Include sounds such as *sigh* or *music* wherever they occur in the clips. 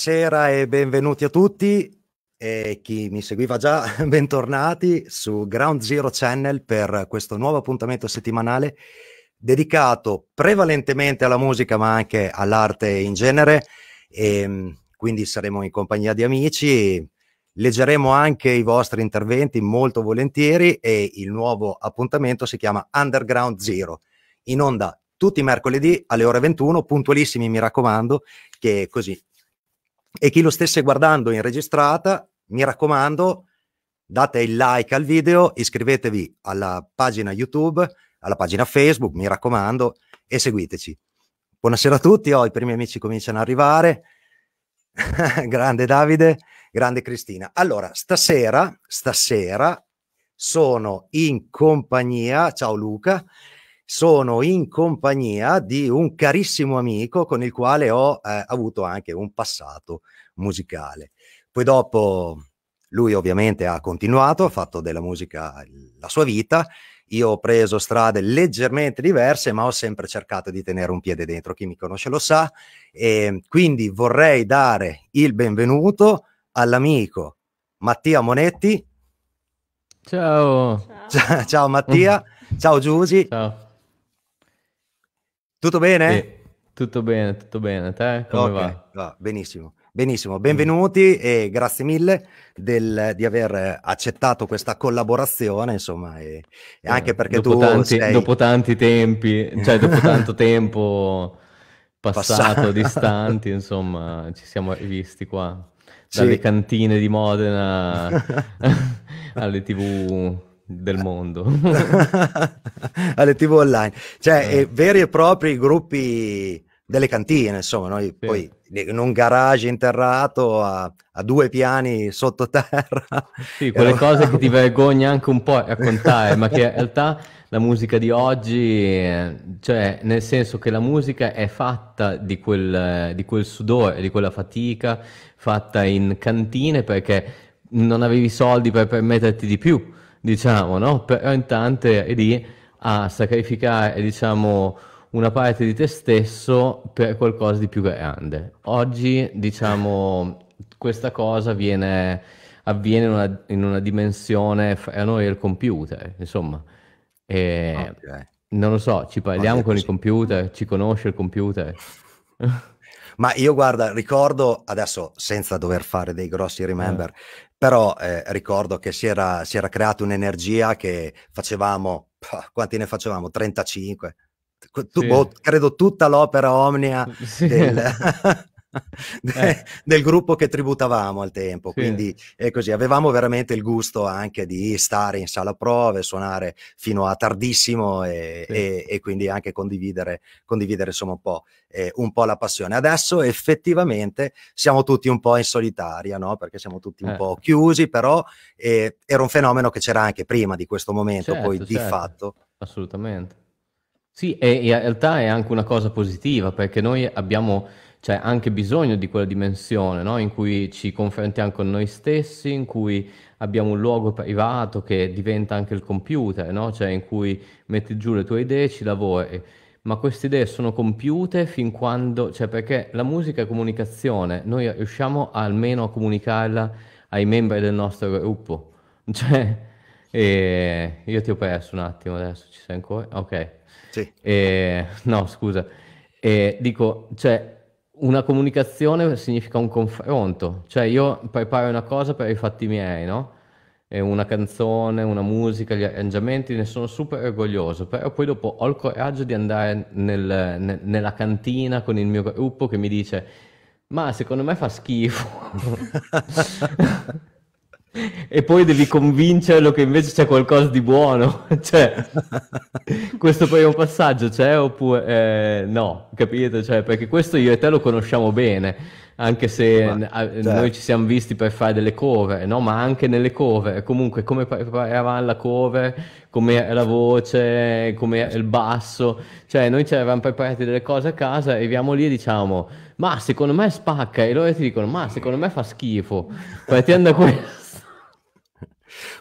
Buonasera e benvenuti a tutti e chi mi seguiva già, *laughs* bentornati su Ground Zero Channel per questo nuovo appuntamento settimanale dedicato prevalentemente alla musica ma anche all'arte in genere e ehm, quindi saremo in compagnia di amici, leggeremo anche i vostri interventi molto volentieri e il nuovo appuntamento si chiama Underground Zero, in onda tutti i mercoledì alle ore 21, puntualissimi mi raccomando, che così e chi lo stesse guardando in registrata, mi raccomando, date il like al video, iscrivetevi alla pagina YouTube, alla pagina Facebook, mi raccomando, e seguiteci. Buonasera a tutti, oh, i primi amici cominciano ad arrivare. *laughs* grande Davide, grande Cristina. Allora, stasera, stasera sono in compagnia, ciao Luca, sono in compagnia di un carissimo amico con il quale ho eh, avuto anche un passato musicale. Poi dopo lui ovviamente ha continuato, ha fatto della musica la sua vita, io ho preso strade leggermente diverse, ma ho sempre cercato di tenere un piede dentro, chi mi conosce lo sa, e ehm, quindi vorrei dare il benvenuto all'amico Mattia Monetti. Ciao. Ciao, *laughs* ciao Mattia, *laughs* ciao Giusi. Ciao. Tutto bene? Sì. Tutto bene, tutto bene. Te come okay. va? va? Benissimo. Benissimo, benvenuti mm. e grazie mille del, di aver accettato questa collaborazione, insomma, e, e eh, anche perché dopo tu tanti, sei... Dopo tanti tempi, cioè dopo tanto *laughs* tempo passato, passato. distanti, insomma, ci siamo visti qua, dalle sì. cantine di Modena *laughs* *laughs* alle tv del eh. mondo *laughs* alle tv online cioè eh. eh. veri e propri gruppi delle cantine insomma noi sì. poi in un garage interrato a, a due piani sottoterra sì quelle *laughs* ero... cose che ti vergogna anche un po' a raccontare ma che in realtà la musica di oggi eh, cioè nel senso che la musica è fatta di quel, di quel sudore di quella fatica fatta in cantine perché non avevi soldi per permetterti di più diciamo, no? Però eh, intanto è lì a sacrificare, diciamo, una parte di te stesso per qualcosa di più grande. Oggi, diciamo, questa cosa viene, avviene in una, in una dimensione fra noi e il computer, insomma. E, okay. Non lo so, ci parliamo con il computer, ci conosce il computer. Ma io guarda, ricordo adesso senza dover fare dei grossi eh. remember, eh però eh, ricordo che si era, si era creata un'energia che facevamo, pah, quanti ne facevamo? 35, tu, sì. boh, credo tutta l'opera omnia sì. del, *laughs* *laughs* eh. del gruppo che tributavamo al tempo. Sì. Quindi è così, avevamo veramente il gusto anche di stare in sala prove, suonare fino a tardissimo e, sì. e, e quindi anche condividere, condividere insomma un po', eh, un po', la passione. Adesso effettivamente siamo tutti un po' in solitaria, no? perché siamo tutti un eh. po' chiusi, però eh, era un fenomeno che c'era anche prima di questo momento, certo, poi certo. di certo. fatto. Assolutamente. Sì, e in realtà è anche una cosa positiva perché noi abbiamo c'è anche bisogno di quella dimensione no? in cui ci confrontiamo con noi stessi, in cui abbiamo un luogo privato che diventa anche il computer, no? cioè in cui metti giù le tue idee ci lavori. Ma queste idee sono compiute fin quando, cioè perché la musica è comunicazione, noi riusciamo almeno a comunicarla ai membri del nostro gruppo. *laughs* Cioè, e io ti ho perso un attimo adesso, ci sei ancora? Ok. Sì. E, no, scusa. E dico, cioè, una comunicazione significa un confronto, cioè io preparo una cosa per i fatti miei, no? una canzone, una musica, gli arrangiamenti, ne sono super orgoglioso, però poi dopo ho il coraggio di andare nel, ne, nella cantina con il mio gruppo che mi dice ma secondo me fa schifo. *laughs* e poi devi convincerlo che invece c'è qualcosa di buono. *laughs* cioè, questo primo passaggio c'è oppure eh, no, capite? Cioè, perché questo io e te lo conosciamo bene, anche se ma, cioè. noi ci siamo visti per fare delle cover, no? Ma anche nelle cover, comunque come preparavamo la cover, come la voce, come il basso, cioè noi ci eravamo preparati delle cose a casa, arriviamo lì e diciamo, ma secondo me spacca, e loro ti dicono, ma secondo me fa schifo, partendo da *laughs* questo.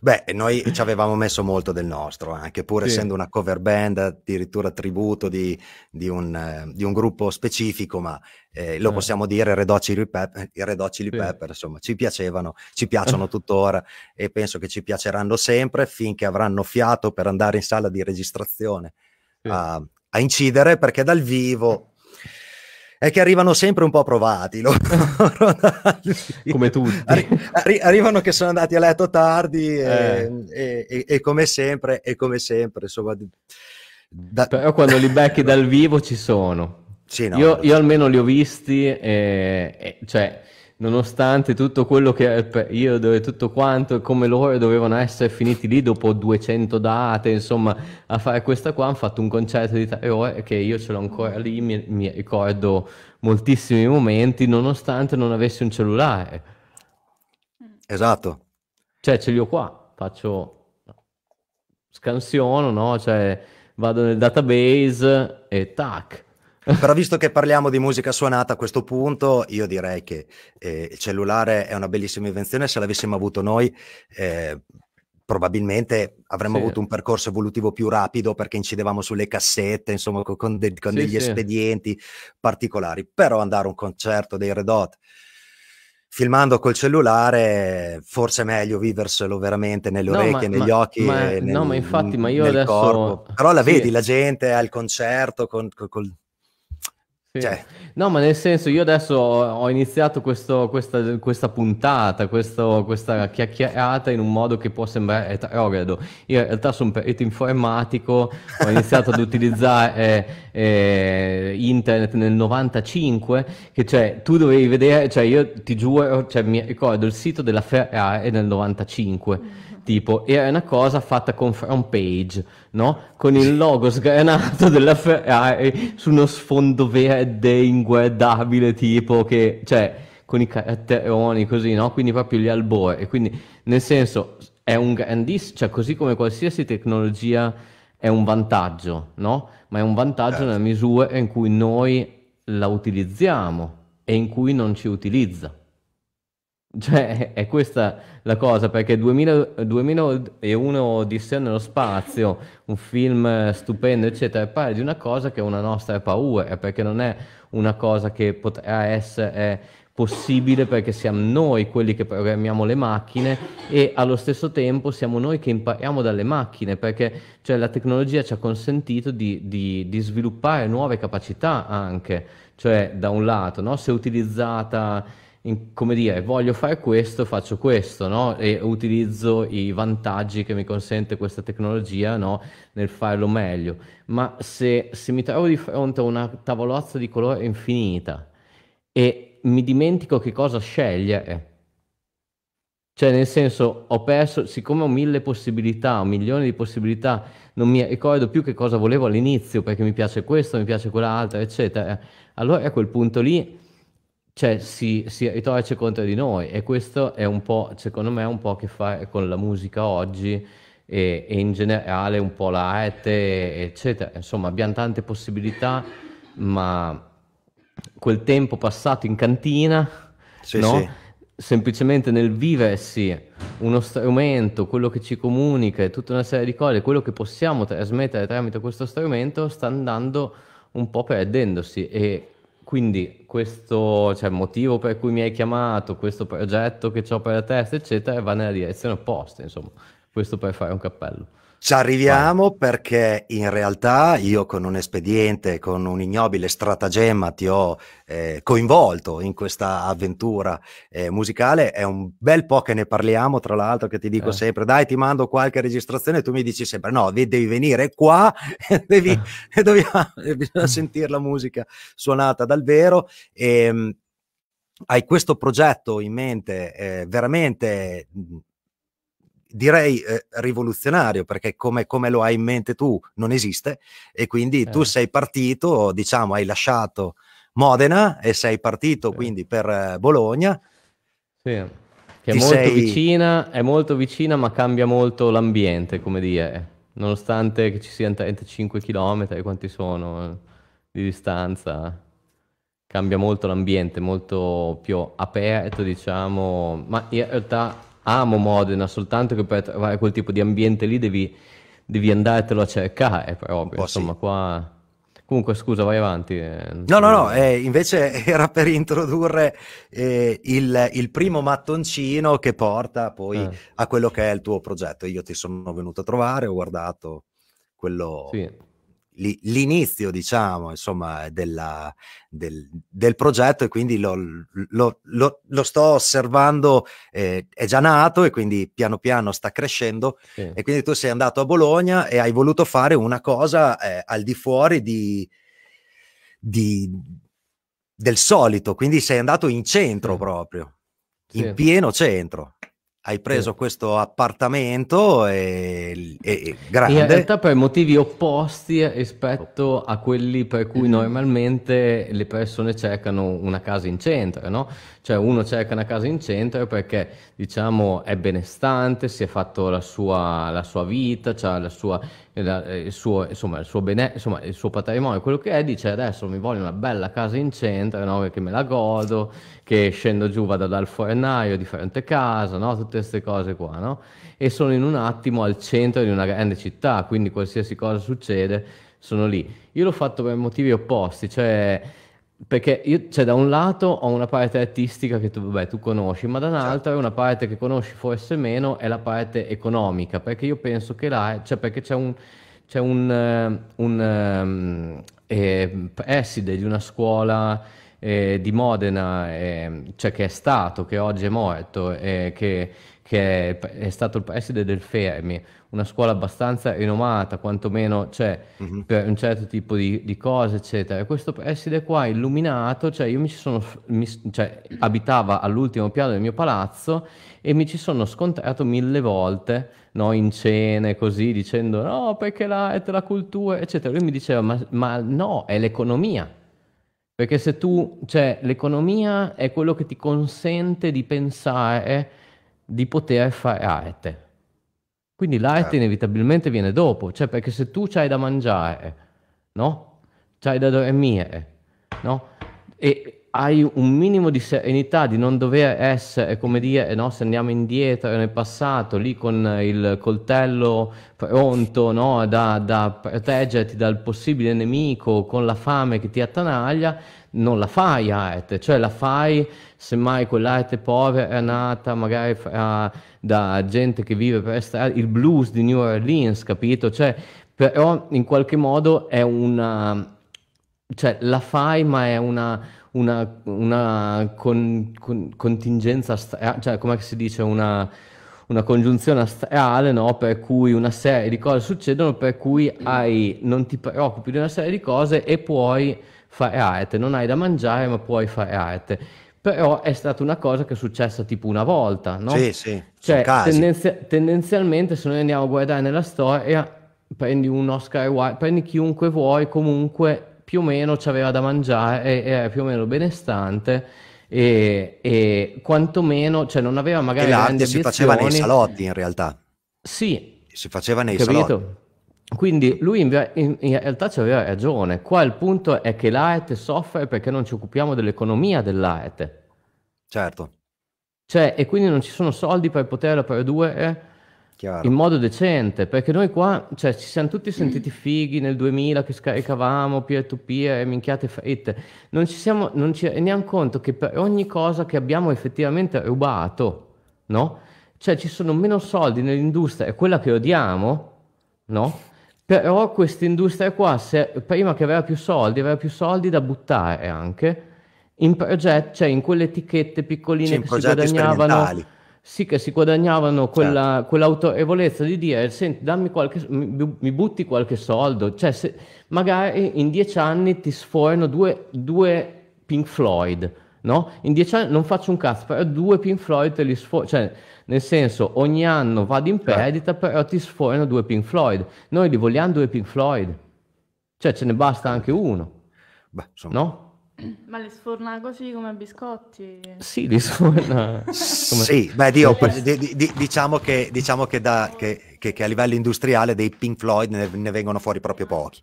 Beh, noi ci avevamo messo molto del nostro, anche pur sì. essendo una cover band, addirittura tributo di, di, un, eh, di un, gruppo specifico, ma eh, lo eh. possiamo dire, Red Hot Chili, eh, Red Hot Chili Pepper, insomma, ci piacevano, ci piacciono *laughs* tuttora e penso che ci piaceranno sempre finché avranno fiato per andare in sala di registrazione sì. a, a incidere, perché dal vivo è che arrivano sempre un po' provati. Loro, *laughs* come tutti. Arri- arrivano che sono andati a letto tardi e, eh. e, e come sempre, e come sempre, insomma... Da... Però quando li becchi dal vivo ci sono. Sì, no, io, io, almeno li ho visti, e, e, cioè nonostante tutto quello che è il periodo e tutto quanto, come loro dovevano essere finiti lì dopo 200 date, insomma, a fare questa qua, hanno fatto un concerto di tre ore che io ce l'ho ancora lì, mi, mi ricordo moltissimi momenti, nonostante non avessi un cellulare. Mm. Esatto. Cioè, ce li ho qua, faccio... Scansiono, no? Cioè, vado nel database e tac però visto che parliamo di musica suonata a questo punto, io direi che eh, il cellulare è una bellissima invenzione, se l'avessimo avuto noi... Eh, probabilmente avremmo sì. avuto un percorso evolutivo più rapido perché incidevamo sulle cassette, insomma, con, de- con sì, degli sì. espedienti particolari. Però andare a un concerto dei Red Hot filmando col cellulare, forse è meglio viverselo veramente nelle no, orecchie, ma, negli ma, occhi. Ma, nel, no, ma infatti, ma mm, io adesso... Corpo. Però la vedi, la gente al concerto con, con, con sì. Cioè. No, ma nel senso, io adesso ho iniziato questo, questa, questa, puntata, questo, questa chiacchierata in un modo che può sembrare retrogrado. Io in realtà sono un perito informatico, ho iniziato ad utilizzare eh, eh, internet nel 95, che cioè tu dovevi vedere, cioè io ti giuro, cioè, mi ricordo il sito della Ferrari nel 95 tipo è una cosa fatta con front page, no? Con il logo sgranato della Ferrari su uno sfondo verde inguardabile, tipo che, cioè, con i caratteroni così, no? Quindi proprio gli albori. E Quindi, nel senso, è un grandissimo, cioè, così come qualsiasi tecnologia è un vantaggio, no? Ma è un vantaggio nella certo. misura in cui noi la utilizziamo e in cui non ci utilizza. Cioè, è questa la cosa, perché 2000, 2001 Odissea nello spazio, un film stupendo, eccetera, parla di una cosa che è una nostra paura, perché non è una cosa che potrà essere possibile perché siamo noi quelli che programmiamo le macchine e allo stesso tempo siamo noi che impariamo dalle macchine perché cioè, la tecnologia ci ha consentito di, di, di sviluppare nuove capacità anche, cioè da un lato, no? se utilizzata in, come dire, voglio fare questo, faccio questo, no? E utilizzo i vantaggi che mi consente questa tecnologia, no? Nel farlo meglio. Ma se, se mi trovo di fronte a una tavolozza di colore infinita e mi dimentico che cosa scegliere, eh, cioè, nel senso, ho perso, siccome ho mille possibilità, ho milioni di possibilità, non mi ricordo più che cosa volevo all'inizio, perché mi piace questo, mi piace quell'altro, eccetera. Eh, allora a quel punto lì cioè, si, si ritorce contro di noi e questo è un po', secondo me, un po' a che fare con la musica oggi e, e in generale un po' l'arte, eccetera. Insomma, abbiamo tante possibilità, ma quel tempo passato in cantina, sì, no? sì. semplicemente nel viversi uno strumento, quello che ci comunica e tutta una serie di cose, quello che possiamo trasmettere tramite questo strumento, sta andando un po' perdendosi e quindi questo cioè, motivo per cui mi hai chiamato, questo progetto che ho per la testa, eccetera, va nella direzione opposta, insomma, questo per fare un cappello. Ci arriviamo perché in realtà io con un espediente, con un ignobile stratagemma ti ho eh, coinvolto in questa avventura eh, musicale. È un bel po' che ne parliamo, tra l'altro, che ti dico eh. sempre, dai, ti mando qualche registrazione e tu mi dici sempre, no, devi venire qua, *laughs* devi, *laughs* dobbiamo, bisogna sentire la musica suonata dal vero. E, ehm, hai questo progetto in mente eh, veramente direi eh, rivoluzionario, perché come, come, lo hai in mente tu non esiste, e quindi eh. tu sei partito, diciamo, hai lasciato Modena e sei partito sì. quindi per eh, Bologna. Sì. Che è molto, sei... vicina, è molto vicina, ma cambia molto l'ambiente, come dire, nonostante che ci siano 35 km, quanti sono eh, di distanza cambia molto l'ambiente, molto più aperto, diciamo, ma in realtà amo Modena, soltanto che per trovare quel tipo di ambiente lì devi, devi andartelo a cercare, però oh, insomma sì. qua... Comunque scusa, vai avanti. Eh, no, no, no, eh, invece *laughs* era per introdurre eh, il, il, primo mattoncino che porta poi eh. a quello che è il tuo progetto. Io ti sono venuto a trovare, ho guardato quello, sì l'inizio, diciamo, insomma, della, del, del, progetto e quindi lo, lo, lo, lo sto osservando, eh, è già nato e quindi piano piano sta crescendo sì. e quindi tu sei andato a Bologna e hai voluto fare una cosa eh, al di fuori di, di, del solito, quindi sei andato in centro sì. proprio, sì. in pieno centro hai preso questo appartamento e, e, e grande. In realtà per motivi opposti rispetto oh. a quelli per cui mm-hmm. normalmente le persone cercano una casa in centro, no? Cioè uno cerca una casa in centro perché diciamo è benestante, si è fatto la sua, la sua vita, cioè il, suo, il, bene, il suo patrimonio, quello che è, dice adesso mi voglio una bella casa in centro, no? che me la godo, che scendo giù, vado dal fornaio di fronte a casa, no? tutte queste cose qua. No? E sono in un attimo al centro di una grande città, quindi qualsiasi cosa succede sono lì. Io l'ho fatto per motivi opposti, cioè perché io, cioè, da un lato ho una parte artistica che tu, vabbè, tu conosci, ma dall'altro certo. una parte che conosci forse meno è la parte economica, perché io penso che là, cioè perché c'è un, c'è un, eh, un ehm, eh, preside di una scuola eh, di Modena, eh, cioè che è stato, che oggi è morto, eh, che che è stato il preside del Fermi, una scuola abbastanza rinomata, quantomeno cioè, mm-hmm. per un certo tipo di, di, cose, eccetera. questo preside qua illuminato, cioè io mi ci sono, mi, cioè, abitava all'ultimo piano del mio palazzo e mi ci sono scontrato mille volte, no, in cene, così, dicendo no, perché la, è la cultura, eccetera. Lui mi diceva, ma, ma no, è l'economia. Perché se tu, cioè, l'economia è quello che ti consente di pensare di poter fare arte. Quindi l'arte eh. inevitabilmente viene dopo, cioè perché se tu c'hai da mangiare, no? C'hai da dormire, no? E, hai un minimo di serenità di non dover essere, come dire, eh, no, se andiamo indietro nel passato, lì con eh, il coltello pronto no, da, da proteggerti dal possibile nemico, con la fame che ti attanaglia, non la fai arte, cioè la fai semmai quell'arte povera è nata magari fra, da gente che vive per strada, il blues di New Orleans, capito? Cioè, però in qualche modo è una... cioè la fai ma è una una, una con, con, contingenza, eh, cioè come si dice, una, una congiunzione astrale, no? per cui una serie di cose succedono, per cui hai, non ti preoccupi di una serie di cose e puoi fare arte, non hai da mangiare ma puoi fare arte. Però è stata una cosa che è successa tipo una volta, no? Sì, sì. Cioè, tendenzi- tendenzialmente se noi andiamo a guardare nella storia, prendi un Oscar Wilde, prendi chiunque vuoi, comunque più o meno aveva da mangiare, era più o meno benestante e, e quantomeno, cioè non aveva magari... E l'arte si faceva nei salotti in realtà. Sì. Si faceva nei capito? salotti. Quindi lui in, in, in realtà aveva ragione. Qua il punto è che l'arte soffre perché non ci occupiamo dell'economia dell'arte. Certo. Cioè, e quindi non ci sono soldi per poterla produrre Chiaro. in modo decente, perché noi qua cioè, ci siamo tutti mm. sentiti fighi nel 2000 che scaricavamo peer-to-peer e minchiate fritte, non ci siamo non ci, rendiamo conto che per ogni cosa che abbiamo effettivamente rubato, no? Cioè ci sono meno soldi nell'industria, è quella che odiamo, no? Però questa industria qua, se, prima che aveva più soldi, aveva più soldi da buttare anche in progetti, cioè in quelle etichette piccoline sì, che si guadagnavano sì che si guadagnavano quella, certo. quell'autorevolezza di dire senti dammi qualche mi, mi butti qualche soldo cioè se, magari in dieci anni ti sforno due, due Pink Floyd no? in dieci anni non faccio un cazzo però due Pink Floyd te li sforno cioè nel senso ogni anno vado in certo. perdita certo. però ti sforno due Pink Floyd noi li vogliamo due Pink Floyd cioè ce ne basta anche uno Beh, insomma... no? Ma li sforna così come biscotti? Sì, li sforna. *laughs* come... Sì, beh, Dio, di, di, diciamo, che, diciamo che, da, che, che, a livello industriale dei Pink Floyd ne, ne vengono fuori proprio pochi.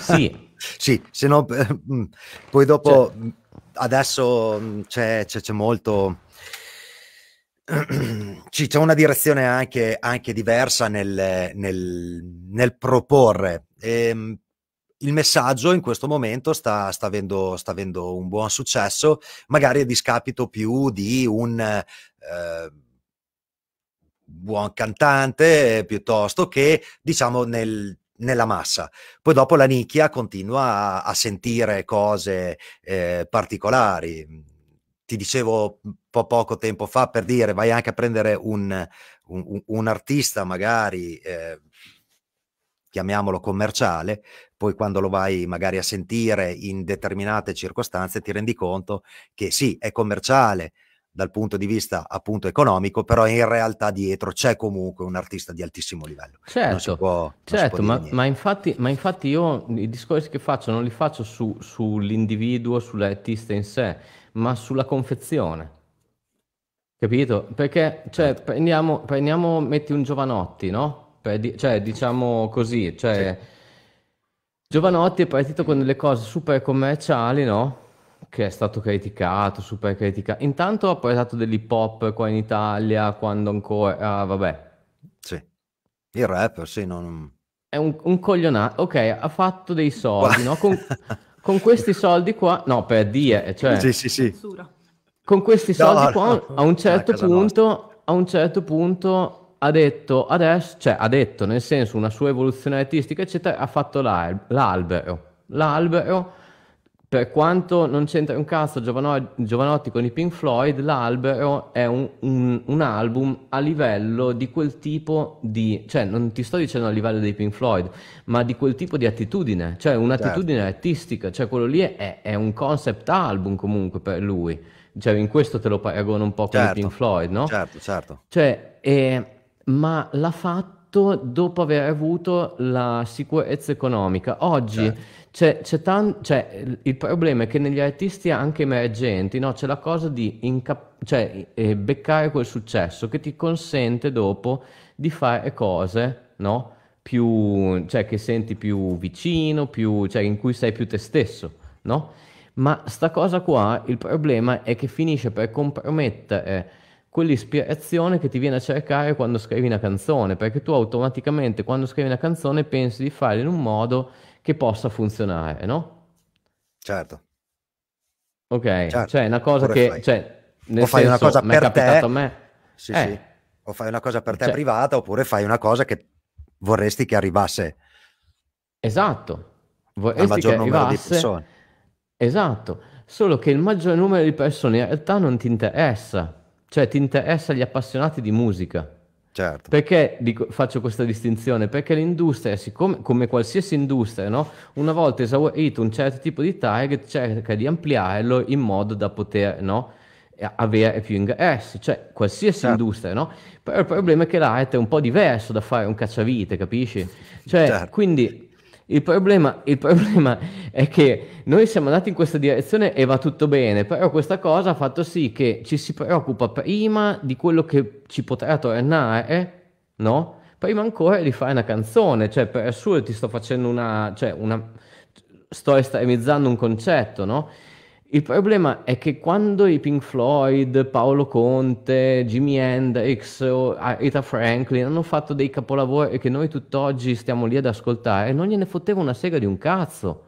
sì. *laughs* sì, se no, eh, mm, poi dopo, cioè... Mm, adesso mm, c'è, c'è, c'è molto *clears throat* c'è una direzione anche, anche diversa nel, nel, nel proporre. Ehm, il messaggio in questo momento sta, sta, avendo, sta, avendo, un buon successo, magari a discapito più di un eh, buon cantante piuttosto che diciamo nel, nella massa. Poi dopo la nicchia continua a, a sentire cose eh, particolari. Ti dicevo po poco tempo fa per dire vai anche a prendere un, un, un artista magari. Eh, chiamiamolo commerciale, poi quando lo vai magari a sentire in determinate circostanze ti rendi conto che sì, è commerciale dal punto di vista appunto economico, però in realtà dietro c'è comunque un artista di altissimo livello. Certo, può, certo ma, ma, infatti, ma, infatti, io i discorsi che faccio non li faccio su, sull'individuo, sull'artista in sé, ma sulla confezione. Capito? Perché, cioè, certo. prendiamo, prendiamo metti un giovanotti, no? Per, cioè, diciamo così, cioè... Sì Giovanotti è partito con delle cose super commerciali, no? Che è stato criticato, super criticato. Intanto ha portato dell'hip hop qua in Italia quando ancora... Ah, vabbè. Sì. Il rapper, sì, non... È un, un coglionato. Ok, ha fatto dei soldi, no? Con, *laughs* con, questi soldi qua... No, per dire, cioè... Sì, sì, sì. Con questi soldi no, qua, no, a un certo punto... Nostra. A un certo punto ha detto adesso, cioè ha detto nel senso una sua evoluzione artistica, eccetera, ha fatto l'al- l'albero. L'albero, per quanto non c'entra un cazzo Giovano- Giovanotti con i Pink Floyd, l'albero è un, un, un, album a livello di quel tipo di, cioè non ti sto dicendo a livello dei Pink Floyd, ma di quel tipo di attitudine, cioè un'attitudine certo. artistica, cioè quello lì è, è un concept album comunque per lui. Cioè, in questo te lo paragono un po' con certo, i Pink Floyd, no? Certo, certo. Cioè, e ma l'ha fatto dopo aver avuto la sicurezza economica. Oggi certo. c'è, c'è tan- cioè, il problema è che negli artisti anche emergenti no, c'è la cosa di inca- cioè, eh, beccare quel successo che ti consente dopo di fare cose no, più, cioè, che senti più vicino, più, cioè, in cui sei più te stesso. No? Ma sta cosa qua, il problema è che finisce per compromettere quell'ispirazione che ti viene a cercare quando scrivi una canzone, perché tu automaticamente quando scrivi una canzone pensi di farla in un modo che possa funzionare, no? Certo. Ok, certo. cioè una cosa Oppure che... Fai. Cioè, o fai senso, una cosa per te... A me, sì, eh, sì. O fai una cosa per te cioè, privata oppure fai una cosa che vorresti che arrivasse. Esatto. Vorresti al maggior che numero arrivasse, di persone. Esatto. Solo che il maggior numero di persone in realtà non ti interessa cioè ti interessa gli appassionati di musica. Certo. Perché dico, faccio questa distinzione? Perché l'industria, siccome, come qualsiasi industria, no? una volta esaurito un certo tipo di target, cerca di ampliarlo in modo da poter no? avere più ingressi, cioè qualsiasi certo. industria, no? Però il problema è che l'arte è un po' diverso da fare un cacciavite, capisci? Cioè, certo. quindi il problema, il problema, *laughs* è che noi siamo andati in questa direzione e va tutto bene, però questa cosa ha fatto sì che ci si preoccupa prima di quello che ci potrà tornare, no? Prima ancora di fare una canzone, cioè per assurdo ti sto facendo una, cioè una, sto estremizzando un concetto, no? Il problema è che quando i Pink Floyd, Paolo Conte, Jimi Hendrix, Rita Franklin hanno fatto dei capolavori che noi tutt'oggi stiamo lì ad ascoltare, non gliene fotteva una sega di un cazzo.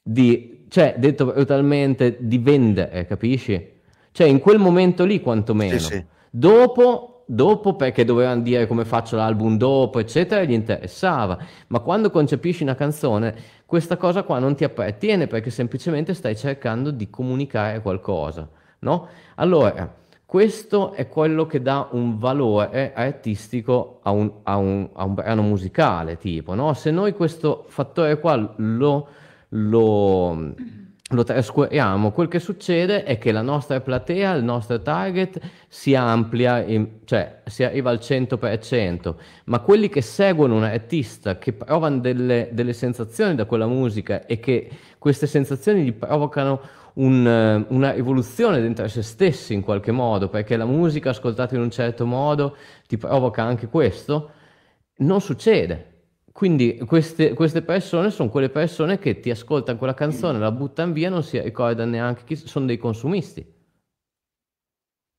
Di, cioè, detto brutalmente, di vendere, capisci? Cioè, in quel momento lì, quantomeno. Sì, sì. Dopo, dopo, perché dovevano dire come faccio l'album dopo, eccetera, gli interessava. Ma quando concepisci una canzone questa cosa qua non ti appartiene perché semplicemente stai cercando di comunicare qualcosa, no? Allora, questo è quello che dà un valore artistico a un, a un, a un brano musicale, tipo, no? Se noi questo fattore qua lo, lo lo trascuriamo, quel che succede è che la nostra platea, il nostro target si amplia, in, cioè si arriva al 100%, ma quelli che seguono un artista, che provano delle, delle sensazioni da quella musica e che queste sensazioni gli provocano un, una evoluzione dentro se stessi in qualche modo, perché la musica ascoltata in un certo modo ti provoca anche questo, non succede quindi queste, queste, persone sono quelle persone che ti ascoltano quella canzone, mm. la buttano via, non si ricordano neanche chi sono dei consumisti.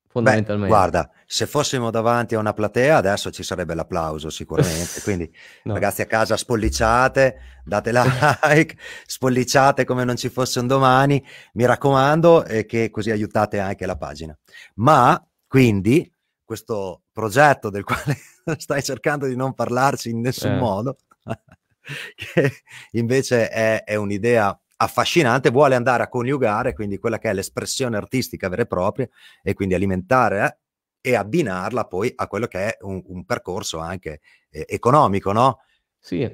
Fondamentalmente. Beh, guarda, se fossimo davanti a una platea adesso ci sarebbe l'applauso sicuramente. *laughs* Quindi no. ragazzi a casa spolliciate, date *laughs* like, spolliciate come non ci fosse un domani, mi raccomando, e eh, che così aiutate anche la pagina. Ma quindi questo progetto del quale stai cercando di non parlarci in nessun eh. modo, *laughs* che invece è, è un'idea affascinante, vuole andare a coniugare quindi quella che è l'espressione artistica vera e propria e quindi alimentare eh, e abbinarla poi a quello che è un, un percorso anche eh, economico, no? Sì,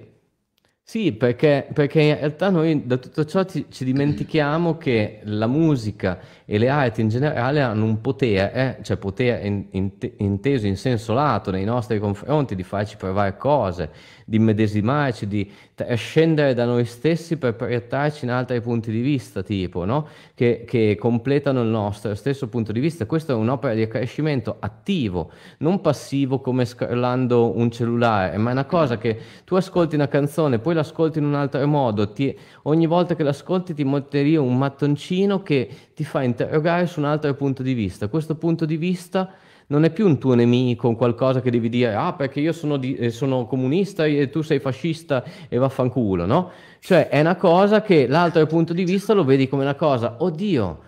sì, perché, perché in realtà noi da tutto ciò ci, ci dimentichiamo che la musica e le arti in generale hanno un potere, eh, cioè potere in, in, inteso in senso lato nei nostri confronti, di farci provare cose, di medesimare, di, scendere da noi stessi per proiettarci in altri punti di vista, tipo, no? che, che, completano il nostro stesso punto di vista. Questa è un'opera di accrescimento attivo, non passivo come scrollando un cellulare, ma è una cosa che tu ascolti una canzone, poi l'ascolti in un altro modo, ti, ogni volta che l'ascolti ti molteria un mattoncino che ti fa interrogare su un altro punto di vista. Questo punto di vista non è più un tuo nemico, qualcosa che devi dire, ah perché io sono, di, eh, sono comunista e tu sei fascista e vaffanculo, no? Cioè è una cosa che l'altro punto di vista lo vedi come una cosa, oddio,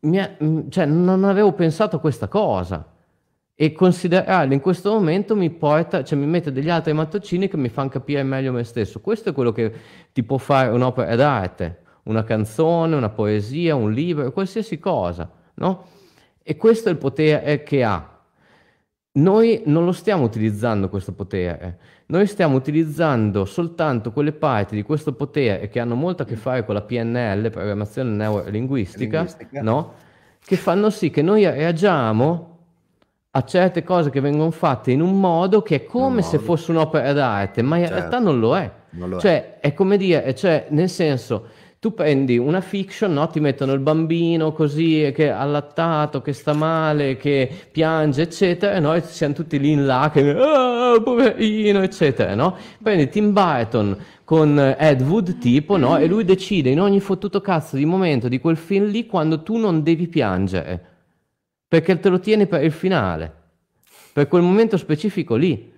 mia, cioè, non avevo pensato a questa cosa. E considerarlo in questo momento mi porta, cioè mi mette degli altri mattoncini che mi fanno capire meglio me stesso. Questo è quello che ti può fare un'opera d'arte, una canzone, una poesia, un libro, qualsiasi cosa, no? E questo è il potere eh, che ha. Noi non lo stiamo utilizzando questo potere, eh. noi stiamo utilizzando soltanto quelle parti di questo potere che hanno molto a che fare con la PNL, programmazione neurolinguistica, no? che fanno sì che noi reagiamo a certe cose che vengono fatte in un modo che è come se fosse un'opera d'arte, ma in certo. realtà non lo è. Non lo cioè, è. è come dire, cioè, nel senso, tu prendi una fiction, no? ti mettono il bambino così che allattato, che sta male, che piange, eccetera, e noi siamo tutti lì in là, che oh, poverino, eccetera, no? Prendi Tim Burton con Ed Wood tipo, no? E lui decide in ogni fottuto cazzo di momento di quel film lì quando tu non devi piangere, perché te lo tieni per il finale, per quel momento specifico lì.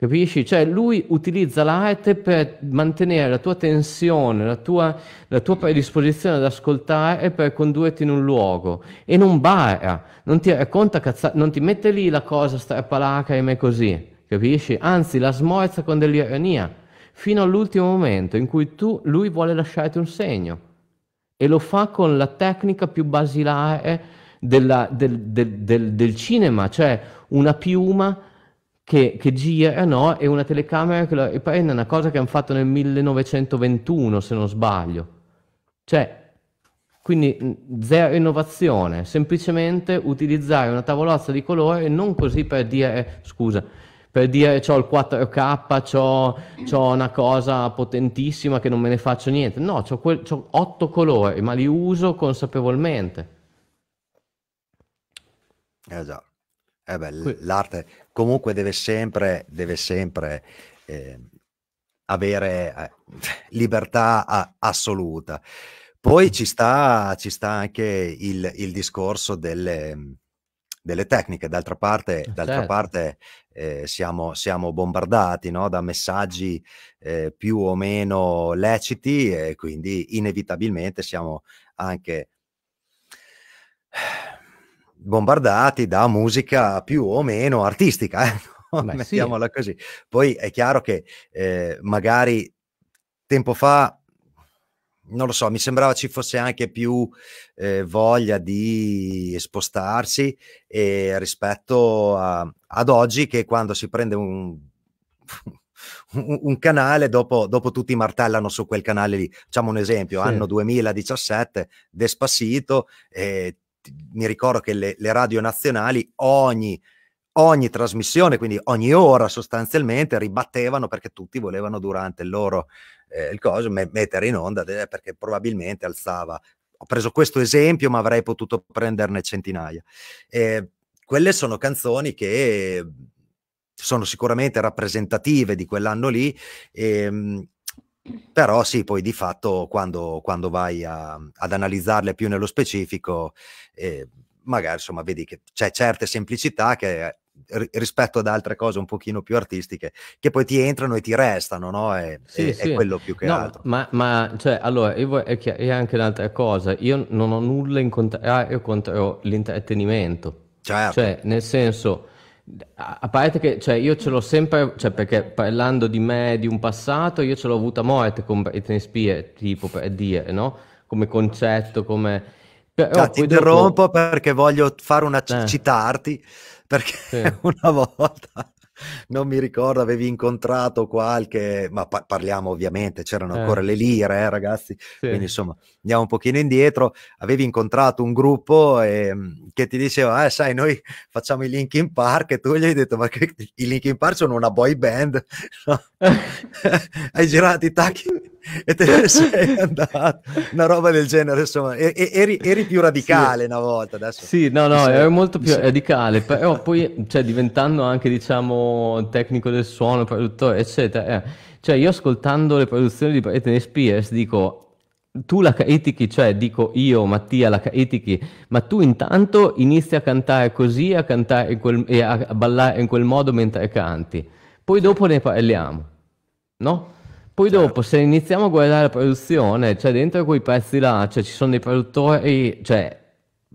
Capisci? Cioè lui utilizza l'arte per mantenere la tua tensione, la tua, la tua, predisposizione ad ascoltare e per condurti in un luogo e non barra, non ti racconta cazzate, non ti mette lì la cosa e me così, capisci? Anzi la smorza con dell'ironia fino all'ultimo momento in cui tu, lui vuole lasciarti un segno e lo fa con la tecnica più basilare della, del, del, del, del cinema, cioè una piuma che, che, gira eh, no? e una telecamera che lo riprende, una cosa che hanno fatto nel 1921 se non sbaglio. Cioè, quindi zero innovazione, semplicemente utilizzare una tavolozza di colore non così per dire, eh, scusa, per dire ho il 4K, ho, una cosa potentissima che non me ne faccio niente. No, ho, otto colori, ma li uso consapevolmente. Esatto. Eh beh, l'arte comunque deve sempre, deve sempre eh, avere eh, libertà a- assoluta. Poi ci sta, ci sta anche il, il discorso delle, delle, tecniche, d'altra parte, eh, certo. d'altra parte eh, siamo, siamo, bombardati no? da messaggi eh, più o meno leciti e quindi inevitabilmente siamo anche bombardati da musica più o meno artistica, eh? *laughs* Beh, mettiamola sì. così. Poi è chiaro che eh, magari tempo fa, non lo so, mi sembrava ci fosse anche più eh, voglia di spostarsi eh, rispetto a, ad oggi che quando si prende *laughs* un... un, canale dopo, dopo, tutti martellano su quel canale lì facciamo un esempio sì. anno 2017 Despassito, eh, mi ricordo che le, le radio nazionali ogni, ogni, trasmissione, quindi ogni ora sostanzialmente, ribattevano perché tutti volevano durante il loro eh, il coso mettere in onda perché probabilmente alzava. Ho preso questo esempio, ma avrei potuto prenderne centinaia. Eh, quelle sono canzoni che sono sicuramente rappresentative di quell'anno lì. E, ehm, però sì, poi di fatto quando, quando vai a, ad analizzarle più nello specifico, eh, magari insomma vedi che c'è certe semplicità che eh, rispetto ad altre cose un pochino più artistiche che poi ti entrano e ti restano no? è, sì, è, sì. è quello più che no, altro ma, ma cioè allora io, è, è, anche un'altra cosa io non ho nulla in contrario ah, contro l'intrattenimento certo. cioè nel senso a parte che cioè, io ce l'ho sempre, cioè, perché parlando di me, di un passato, io ce l'ho avuta morte con Britney Spears, tipo per dire, no? Come concetto, come... Però, ah, ti interrompo dopo... perché voglio fare una... Eh. citarti, perché sì. *laughs* una volta non mi ricordo, avevi incontrato qualche, ma pa- parliamo ovviamente, c'erano eh. ancora le lire, eh, ragazzi, sì. quindi insomma andiamo un pochino indietro, avevi incontrato un gruppo eh, che ti diceva, eh sai, noi facciamo i Linkin Park e tu gli hai detto, ma che, i Linkin Park sono una boy band, *laughs* no? *laughs* hai girato i tacchi e te ne sei andato, una roba del genere, insomma, e, e, eri, eri, più radicale sì. una volta adesso. Sì, no, no, sei... ero molto più radicale, però *laughs* poi, cioè, diventando anche, diciamo, tecnico del suono, produttore, eccetera, eh, cioè, io ascoltando le produzioni di Britney Spears dico, tu la critichi, cioè dico io, Mattia, la critichi, ma tu intanto inizi a cantare così a cantare quel, e a ballare in quel modo mentre canti. Poi dopo ne parliamo, no? Poi certo. dopo, se iniziamo a guardare la produzione, cioè dentro quei pezzi là, cioè ci sono dei produttori, cioè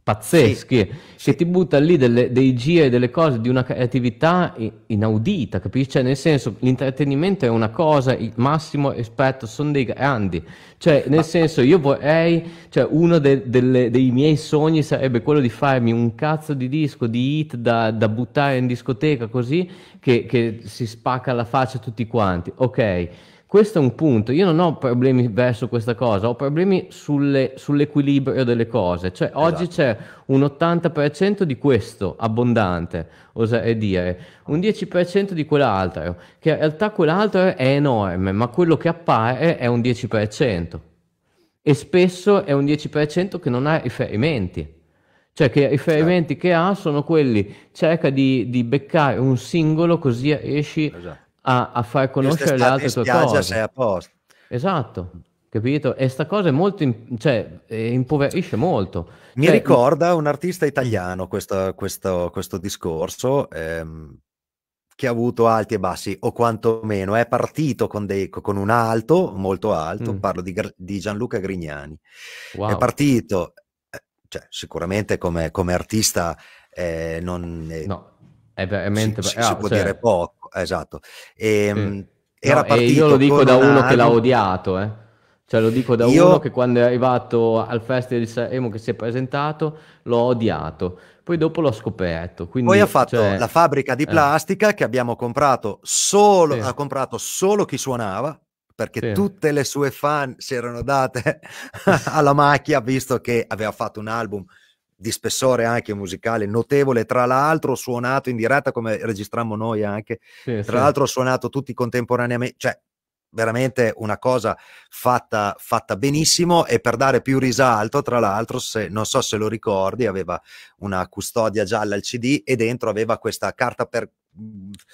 pazzeschi, sì, che sì. ti butta lì delle, dei giri, delle cose di una creatività inaudita, capisci? Cioè, nel senso, l'intrattenimento è una cosa, il massimo rispetto, sono dei grandi. Cioè, nel Ma... senso, io vorrei, cioè, uno de, delle, dei miei sogni sarebbe quello di farmi un cazzo di disco, di hit da, da buttare in discoteca, così, che, che si spacca la faccia a tutti quanti. Ok questo è un punto. Io non ho problemi verso questa cosa, ho problemi sulle, sull'equilibrio delle cose. Cioè, esatto. oggi c'è un 80% di questo abbondante, oserei dire, un 10% di quell'altro, che in realtà quell'altro è enorme, ma quello che appare è un 10%. E spesso è un 10% che non ha riferimenti. Cioè che i riferimenti certo. che ha sono quelli, cerca di, di beccare un singolo così riesci esatto a, a far conoscere le altre tue cose. sei a posto. Esatto, capito? E sta cosa è molto, in, cioè, eh, impoverisce molto. Mi cioè, ricorda un artista italiano questo, questo, questo discorso, ehm, che ha avuto alti e bassi, o quantomeno è partito con, dei, con un alto, molto alto, mm. parlo di, di, Gianluca Grignani. Wow. È partito, eh, cioè, sicuramente come, come artista eh, non... Eh, no, è veramente... Si, si ah, può cioè, dire poco esatto. Ehm, e, sì. Era no, partito. io lo dico da uno una... che l'ha odiato, eh. Cioè, lo dico da io... uno che quando è arrivato al festival di Sanremo che si è presentato l'ho odiato poi dopo l'ho scoperto. Quindi, poi ha fatto cioè, la fabbrica di eh. plastica eh. che abbiamo comprato solo, sì. ha comprato solo chi suonava perché sì. tutte le sue fan si erano date *laughs* alla macchia visto che aveva fatto un album di spessore anche musicale notevole, tra l'altro suonato in diretta come registrammo noi anche, sì, tra sì. l'altro suonato tutti contemporaneamente, cioè veramente una cosa fatta, fatta benissimo e per dare più risalto, tra l'altro, se, non so se lo ricordi, aveva una custodia gialla al CD e dentro aveva questa carta per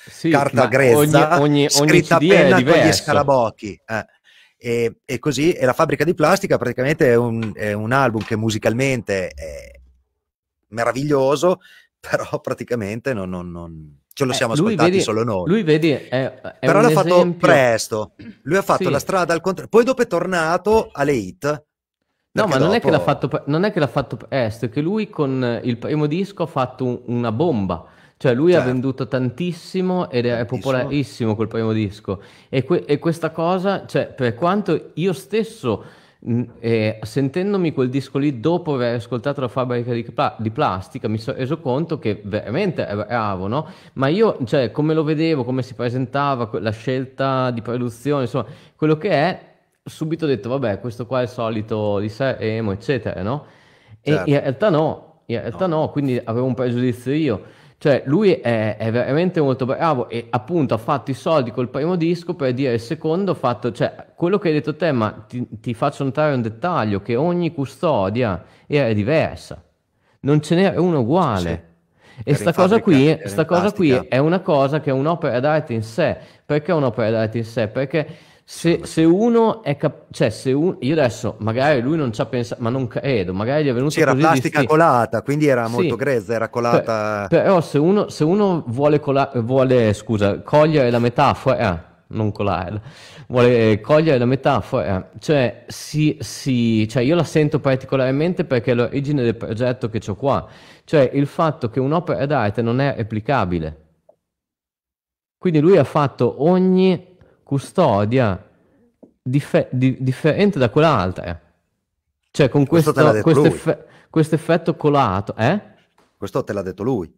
sì, carta grezza ogni, ogni, scritta ogni CD con gli scarabocchi. Eh. E, e, così e la fabbrica di plastica praticamente è un, è un album che musicalmente è, meraviglioso, *laughs* però praticamente non, non, non ce lo eh, siamo eh, ascoltati vedi, solo noi. Lui vedi, è, è però l'ha fatto presto, lui ha fatto sì. la strada al contrario, poi dopo è tornato alle hit. No, ma non, è che l'ha fatto, non è che l'ha fatto presto, è che lui con il primo disco ha fatto una bomba. Cioè lui certo. ha venduto tantissimo ed è tantissimo. popolarissimo quel primo disco. E, que- e questa cosa, cioè, per quanto io stesso e sentendomi quel disco lì dopo aver ascoltato la fabbrica di, pla- di plastica mi sono reso conto che veramente era bravo, no? Ma io, cioè, come lo vedevo, come si presentava, la scelta di produzione, insomma, quello che è, subito ho detto, vabbè, questo qua è il solito di Sanremo, eccetera, no? E certo. in realtà no, in realtà no. no, quindi avevo un pregiudizio io. Cioè, lui è, è, veramente molto bravo e appunto ha fatto i soldi col primo disco per dire il secondo fatto, cioè, quello che hai detto te, ma ti, ti faccio notare un dettaglio, che ogni custodia era diversa. Non ce n'era uno uguale. Sì. E sta cosa, qui, sta cosa qui è una cosa che è un'opera d'arte in sé. Perché è un'opera d'arte in sé? Perché se, se, uno è cap- cioè se un- io adesso magari lui non ci ha pensato ma non credo magari gli è venuto sì, era plastica colata quindi era sì. molto grezza era colata per- però se uno, se uno vuole, cola- vuole scusa, cogliere la metafora eh, non colare vuole cogliere la metafora eh, cioè, si, si, cioè io la sento particolarmente perché è l'origine del progetto che ho qua cioè il fatto che un'opera d'arte non è replicabile quindi lui ha fatto ogni custodia differ- di- differente da quell'altra. Eh. Cioè con questo, questo, questo, questo effetto colato. Eh? Questo te l'ha detto lui.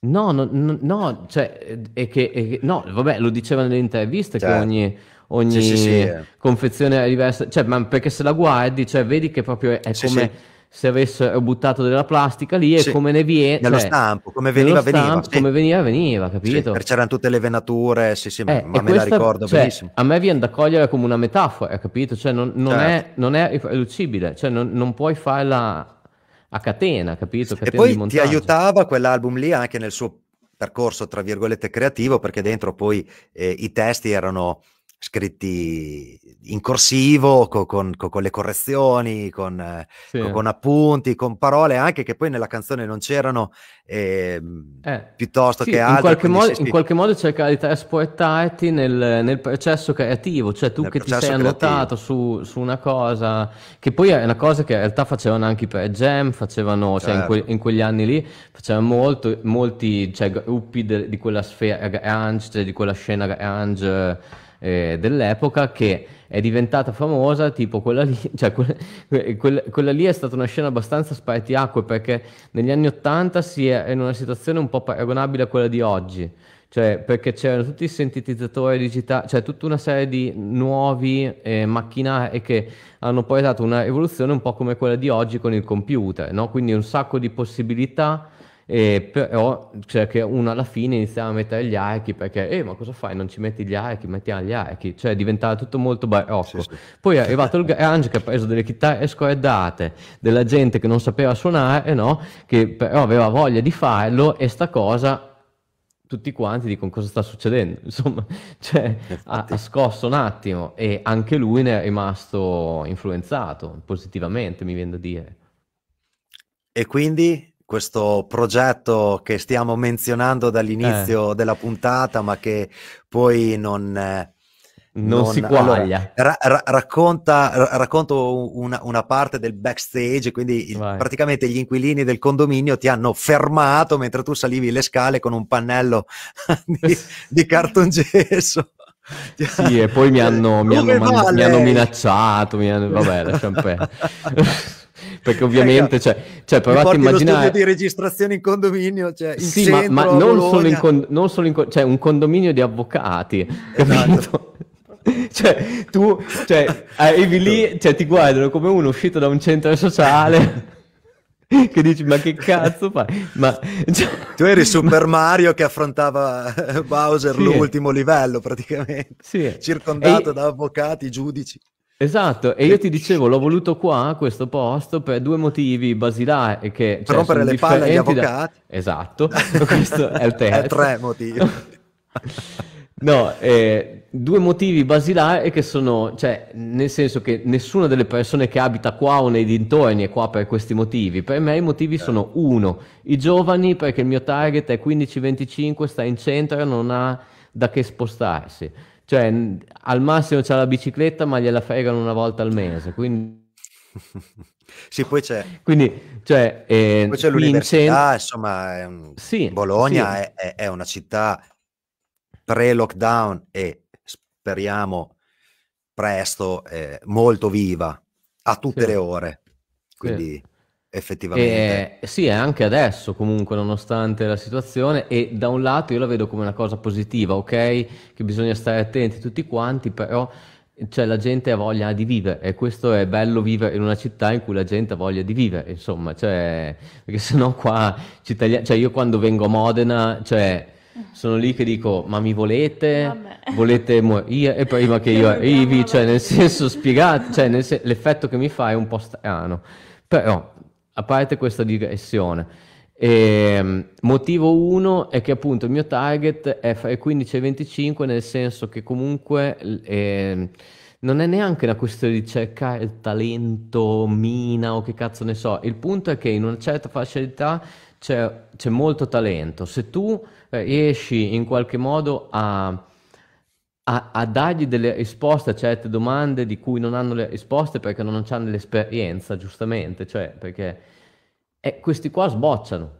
No, no, no, no, cioè, è che, è che, no, vabbè, lo diceva nelle interviste certo. che ogni, ogni sì, sì, sì, eh. confezione è diversa, cioè, ma perché se la guardi, cioè, vedi che proprio è come se avessero eh, buttato della plastica lì e sì, come ne viene nello cioè, stampo come veniva stampo, veniva sì. come veniva veniva capito sì, c'erano tutte le venature sì sì eh, ma me questa, la ricordo cioè, benissimo a me viene da cogliere come una metafora capito cioè non, non certo. è non è riproducibile cioè non, non puoi farla a catena capito catena e poi ti aiutava quell'album lì anche nel suo percorso tra virgolette creativo perché dentro poi eh, i testi erano scritti in corsivo, con, con, con le correzioni, con, sì. con, appunti, con parole anche che poi nella canzone non c'erano, eh, eh, piuttosto sì, che altre. In qualche, modo, in qualche modo cercare di trasportarti nel, nel, processo creativo, cioè tu nel che ti sei creativo. annotato su, su, una cosa, che poi è una cosa che in realtà facevano anche i pre jam, facevano, certo. cioè in, que, certo. in, quegli anni lì, facevano molto, molti cioè, gruppi de, di quella sfera grunge, cioè di quella scena grunge eh, dell'epoca che è diventata famosa, tipo quella lì, *laughs* cioè que- que- quella lì è stata una scena abbastanza spartiacque perché negli anni Ottanta si è in una situazione un po' paragonabile a quella di oggi, cioè perché c'erano tutti i sintetizzatori digitali, cioè tutta una serie di nuovi eh, macchinari che hanno poi dato una rivoluzione un po' come quella di oggi con il computer, no? quindi un sacco di possibilità e però cioè, che uno alla fine iniziava a mettere gli archi perché eh ma cosa fai non ci metti gli archi mettiamo gli archi cioè diventava tutto molto barocco sì, sì. poi è arrivato il grunge che ha preso delle chitarre scordate della gente che non sapeva suonare no che però aveva voglia di farlo e sta cosa tutti quanti dicono cosa sta succedendo, *laughs* insomma, cioè, ha, ha, scosso un attimo e anche lui ne è rimasto influenzato positivamente, mi viene da dire. E quindi questo progetto che stiamo menzionando dall'inizio eh. della puntata, ma che poi non... Eh, non, non, si può. Allora, ra- ra- racconta, ra- racconto una, una, parte del backstage, quindi il, praticamente gli inquilini del condominio ti hanno fermato mentre tu salivi le scale con un pannello *laughs* di, di cartongesso. Sì, e poi mi *laughs* hanno, mi hanno, man- mi hanno minacciato, mi hanno... vabbè, lasciamo perdere. *laughs* *laughs* perché ovviamente ecco, cioè, cioè provate a immaginare di registrazione in condominio cioè in sì centro, ma, ma non, solo in con... non solo in con... cioè un condominio di avvocati Esatto. *laughs* cioè tu cioè, arrivi lì cioè, ti guardano come uno uscito da un centro sociale *laughs* che dici ma che cazzo fai ma, cioè, tu eri Super ma... Mario che affrontava eh, Bowser sì. l'ultimo livello praticamente sì. circondato e... da avvocati giudici Esatto, e io ti dicevo, l'ho voluto qua, questo posto, per due motivi basilari che... Cioè, rompere le palle agli avvocati. Da... Esatto, *laughs* questo è il *laughs* terzo. è tre motivi. *laughs* no, eh, due motivi basilari che sono, cioè, nel senso che nessuna delle persone che abita qua o nei dintorni è qua per questi motivi. Per me i motivi eh. sono uno, i giovani, perché il mio target è 15-25, sta in centro, non ha da che spostarsi cioè, al massimo c'ha la bicicletta, ma gliela fregano una volta al mese. Quindi... *laughs* sì, poi c'è... Quindi, cioè, eh, poi c'è l'università, in... insomma, è un... sì, Bologna sì. È, è, è una città pre-lockdown e speriamo presto eh, molto viva a tutte sì. le ore. Quindi effettivamente. E, eh, sì, è anche adesso comunque, nonostante la situazione, e da un lato io la vedo come una cosa positiva, ok? Che bisogna stare attenti tutti quanti, però cioè, la gente ha voglia di vivere e questo è bello vivere in una città in cui la gente ha voglia di vivere, insomma, cioè, perché sennò qua, cittadina... cioè io quando vengo a Modena, cioè sono lì che dico ma mi volete Vabbè. volete morire e prima che io arrivi cioè nel senso spiegato cioè nel se- l'effetto che mi fa è un po' strano però a parte questa digressione. E, ehm, motivo 1 è che appunto il mio target è fra i 15 e i 25, nel senso che comunque eh, non è neanche una questione di cercare il talento, mina o che cazzo ne so. Il punto è che in una certa fascia d'età c'è, c'è molto talento. Se tu eh, riesci in qualche modo a a, a, dargli delle risposte a certe domande di cui non hanno le risposte perché non hanno l'esperienza, giustamente, cioè perché eh, questi qua sbocciano.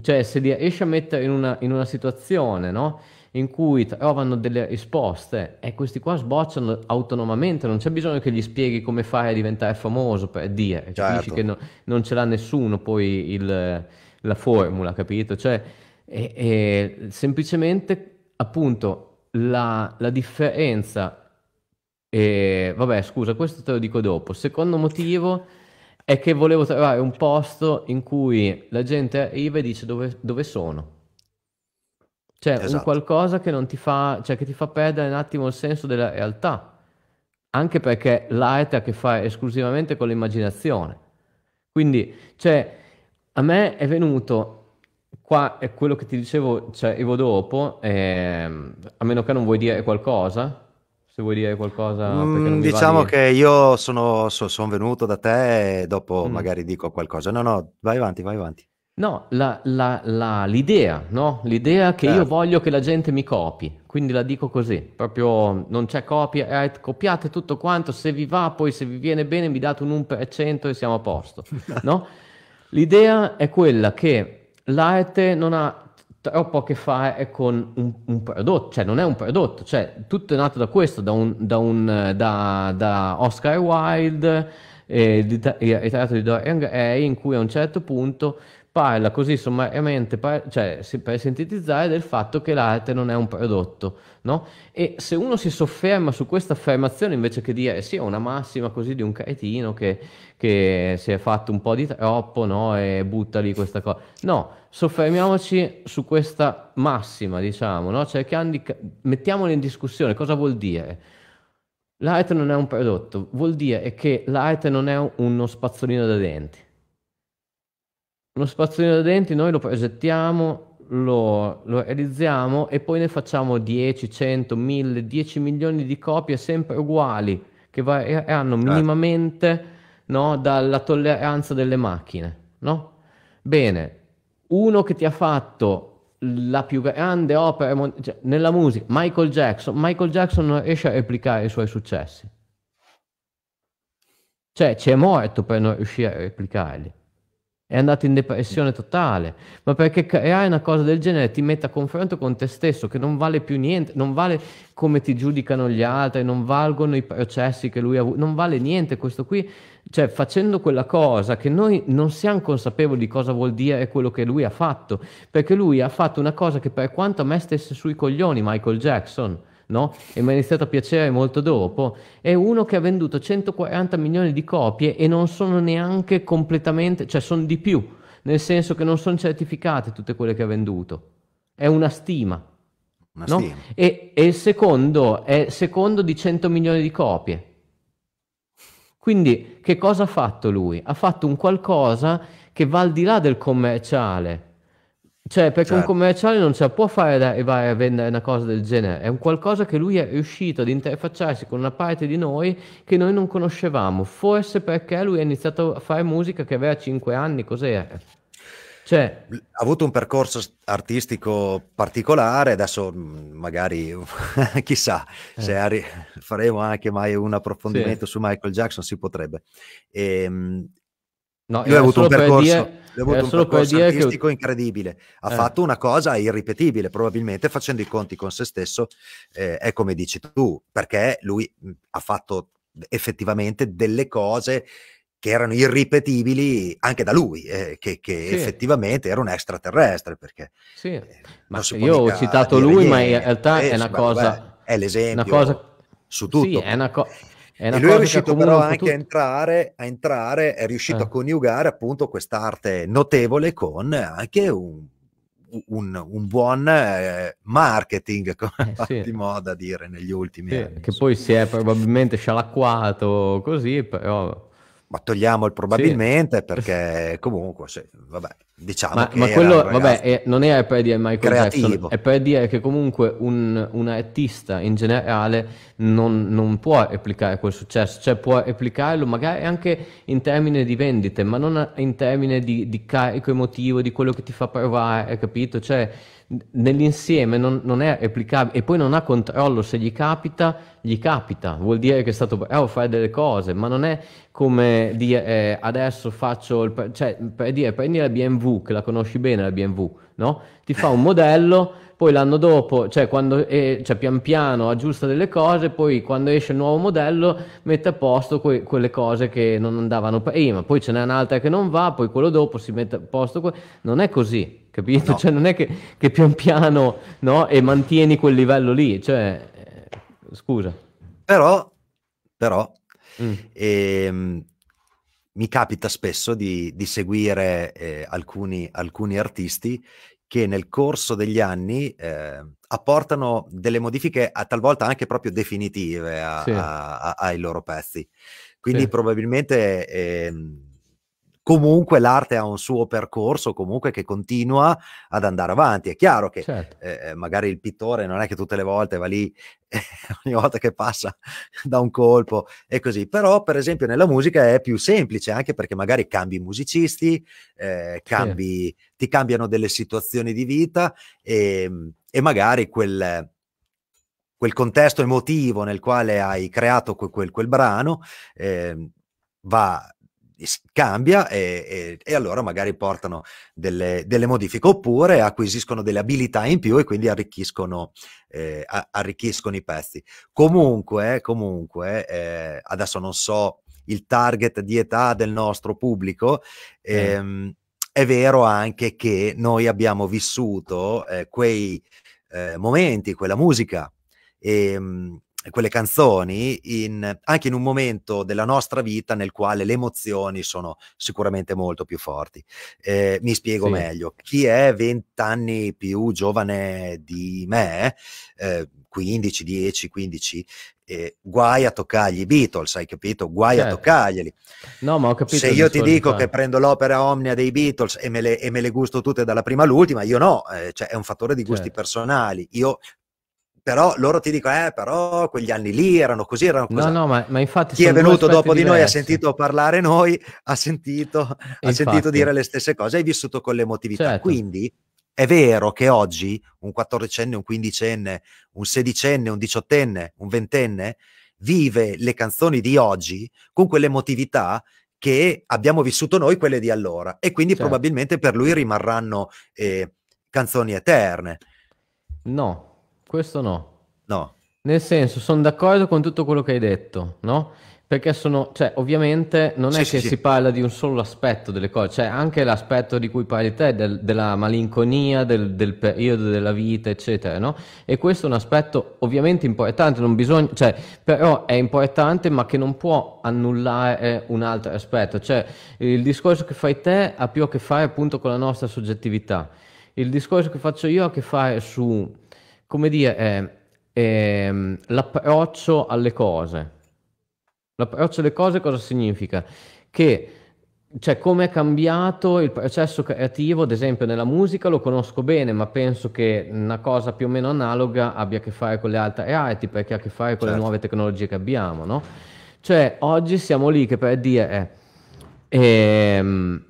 Cioè se li riesci a mettere in una, in una situazione, no? in cui trovano delle risposte e eh, questi qua sbocciano autonomamente, non c'è bisogno che gli spieghi come fare a diventare famoso per dire, certo. che no, non ce l'ha nessuno poi il, la formula, capito? Cioè, e, e semplicemente appunto la, la differenza, E vabbè scusa, questo te lo dico dopo, secondo motivo è che volevo trovare un posto in cui la gente arriva e dice dove, dove sono. Cioè, esatto. un qualcosa che non ti fa, cioè che ti fa perdere un attimo il senso della realtà. Anche perché l'arte ha a che fare esclusivamente con l'immaginazione. Quindi, cioè, a me è venuto Qua è quello che ti dicevo, cioè Evo dopo, ehm, a meno che non vuoi dire qualcosa, se vuoi dire qualcosa. Mm, diciamo vale... che io sono, so, son venuto da te e dopo mm. magari dico qualcosa. No, no, vai avanti, vai avanti. No, la, la, la, l'idea, no? L'idea che eh. io certo. voglio che la gente mi copi, quindi la dico così, proprio non c'è copia, eh, copiate tutto quanto, se vi va, poi se vi viene bene mi date un 1% e siamo a posto, no? *laughs* L'idea è quella che l'arte non ha troppo a che fare con un, un, prodotto, cioè non è un prodotto, cioè tutto è nato da questo, da, un, da, un, da, da Oscar Wilde, eh, il eh, ritratto di Dorian Gray, in cui a un certo punto parla così sommariamente, par- cioè per sintetizzare, del fatto che l'arte non è un prodotto, no? E se uno si sofferma su questa affermazione invece che dire sì, è una massima così di un cretino che, che si è fatto un po' di troppo, no? E butta lì questa cosa. No, soffermiamoci su questa massima, diciamo, no? Cerchiamo di... mettiamola in discussione, cosa vuol dire? L'arte non è un prodotto, vuol dire che l'arte non è uno spazzolino da denti uno spazzolino da denti noi lo progettiamo, lo, lo realizziamo e poi ne facciamo 10, 100, 1000, 10 milioni di copie sempre uguali, che varieranno certo. minimamente no, dalla tolleranza delle macchine. No? Bene, uno che ti ha fatto la più grande opera mon- cioè, nella musica, Michael Jackson. Michael Jackson non riesce a replicare i suoi successi. Cioè, ci è morto per non riuscire a replicarli è andato in depressione totale, ma perché creare una cosa del genere ti mette a confronto con te stesso, che non vale più niente, non vale come ti giudicano gli altri, non valgono i processi che lui ha avuto, non vale niente questo qui, cioè facendo quella cosa che noi non siamo consapevoli di cosa vuol dire quello che lui ha fatto, perché lui ha fatto una cosa che per quanto a me stesse sui coglioni Michael Jackson, no? E mi è iniziato a piacere molto dopo. È uno che ha venduto 140 milioni di copie e non sono neanche completamente, cioè sono di più, nel senso che non sono certificate tutte quelle che ha venduto. È una stima. Una no? stima. E, e il secondo è secondo di 100 milioni di copie. Quindi che cosa ha fatto lui? Ha fatto un qualcosa che va al di là del commerciale cioè, perché certo. un commerciale non ce la può fare arrivare a vendere una cosa del genere, è un qualcosa che lui è riuscito ad interfacciarsi con una parte di noi che noi non conoscevamo, forse perché lui ha iniziato a fare musica che aveva 5 anni, cos'era? Cioè, ha avuto un percorso artistico particolare, adesso mm, magari *laughs* chissà eh. se arri- faremo anche mai un approfondimento sì. su Michael Jackson, si potrebbe. E, ehm, No, lui ha avuto un percorso, dire, avuto un percorso artistico che... incredibile, ha eh. fatto una cosa irripetibile, probabilmente facendo i conti con se stesso, eh, è come dici tu, perché lui ha fatto effettivamente delle cose che erano irripetibili anche da lui, eh, che, che sì. effettivamente era un extraterrestre. Perché sì. eh, ma io ho citato lui, niente, ma in realtà è eh, una cosa. Beh, è l'esempio cosa, su tutto. Sì, è una cosa è e lui è riuscito però anche a entrare, a entrare, è riuscito eh. a coniugare appunto quest'arte notevole con anche un, un, un buon eh, marketing, *laughs* come eh, sì. moda dire negli ultimi sì, anni. Che insomma. poi si è probabilmente scialacquato così, però ma togliamo il probabilmente sì. perché comunque sì, vabbè, diciamo ma, ma quello vabbè, è, non era per dire Michael creativo. Jackson, è per dire che comunque un, un artista in generale non, non, può replicare quel successo, cioè può replicarlo magari anche in termini di vendite, ma non in termini di, di carico emotivo, di quello che ti fa provare, capito? Cioè, nell'insieme non, non, è applicabile e poi non ha controllo se gli capita, gli capita, vuol dire che è stato bravo a oh, fare delle cose, ma non è come dire eh, adesso faccio, il, cioè per dire prendi la BMW, che la conosci bene la BMW, no? Ti fa un modello, poi l'anno dopo, cioè, quando, eh, cioè pian piano aggiusta delle cose, poi quando esce il nuovo modello mette a posto que- quelle cose che non andavano prima, poi ce n'è un'altra che non va, poi quello dopo si mette a posto, que- non è così capito? No. Cioè non è che, che pian piano no, e mantieni quel livello lì, cioè, eh, scusa. Però, però mm. ehm, mi capita spesso di, di seguire eh, alcuni, alcuni, artisti che nel corso degli anni eh, apportano delle modifiche a, eh, talvolta anche proprio definitive a, sì. a, ai loro pezzi. Quindi sì. probabilmente... Ehm, comunque l'arte ha un suo percorso, comunque che continua ad andare avanti. È chiaro che certo. eh, eh magari il pittore non è che tutte le volte va lì, eh, *laughs* ogni volta che passa *laughs* da un colpo e così, però per esempio nella musica è più semplice, anche perché magari cambi musicisti, eh, cambi, sì. ti cambiano delle situazioni di vita e, ehm, e magari quel quel contesto emotivo nel quale hai creato quel, quel, quel brano eh, va, cambia e, e, e, allora magari portano delle, delle, modifiche oppure acquisiscono delle abilità in più e quindi arricchiscono, eh, arricchiscono i pezzi. Comunque, comunque eh, adesso non so il target di età del nostro pubblico. Ehm, mm. È vero anche che noi abbiamo vissuto eh, quei eh, momenti, quella musica e, ehm, quelle canzoni in, anche in un momento della nostra vita nel quale le emozioni sono sicuramente molto più forti. Eh, mi spiego sì. meglio, chi è 20 anni più giovane di me, eh, 15, 10, 15, eh, guai a toccargli i Beatles, hai capito? Guai certo. a toccarglieli. No, ma ho capito. Se io ti dico che cioè. prendo l'opera omnia dei Beatles e me, le, e me le gusto tutte dalla prima all'ultima, io no, eh, cioè è un fattore di gusti certo. personali. Io però loro ti dicono, eh, però quegli anni lì erano così, erano così. No, no, ma, ma infatti... Chi è venuto dopo di noi ha sentito parlare noi, ha sentito, ha sentito dire le stesse cose, hai vissuto con l'emotività. Certo. Quindi è vero che oggi un quattordicenne, un quindicenne, un sedicenne, un diciottenne, un ventenne vive le canzoni di oggi con quell'emotività che abbiamo vissuto noi quelle di allora e quindi certo. probabilmente per lui rimarranno eh, canzoni eterne. No, questo no. No. Nel senso, sono d'accordo con tutto quello che hai detto, no? Perché sono, cioè, ovviamente non sì, è sì, che sì. si parla di un solo aspetto delle cose, cioè anche l'aspetto di cui parli te, del, della malinconia, del, del, periodo della vita, eccetera, no? E questo è un aspetto ovviamente importante, non bisogna, cioè, però è importante ma che non può annullare un altro aspetto, cioè il discorso che fai te ha più a che fare appunto con la nostra soggettività, il discorso che faccio io ha a che fare su come dire, è, eh, è ehm, l'approccio alle cose. L'approccio alle cose cosa significa? Che cioè come è cambiato il processo creativo, ad esempio nella musica lo conosco bene, ma penso che una cosa più o meno analoga abbia a che fare con le altre arti, perché ha a che fare con certo. le nuove tecnologie che abbiamo, no? Cioè oggi siamo lì che per dire eh, ehm,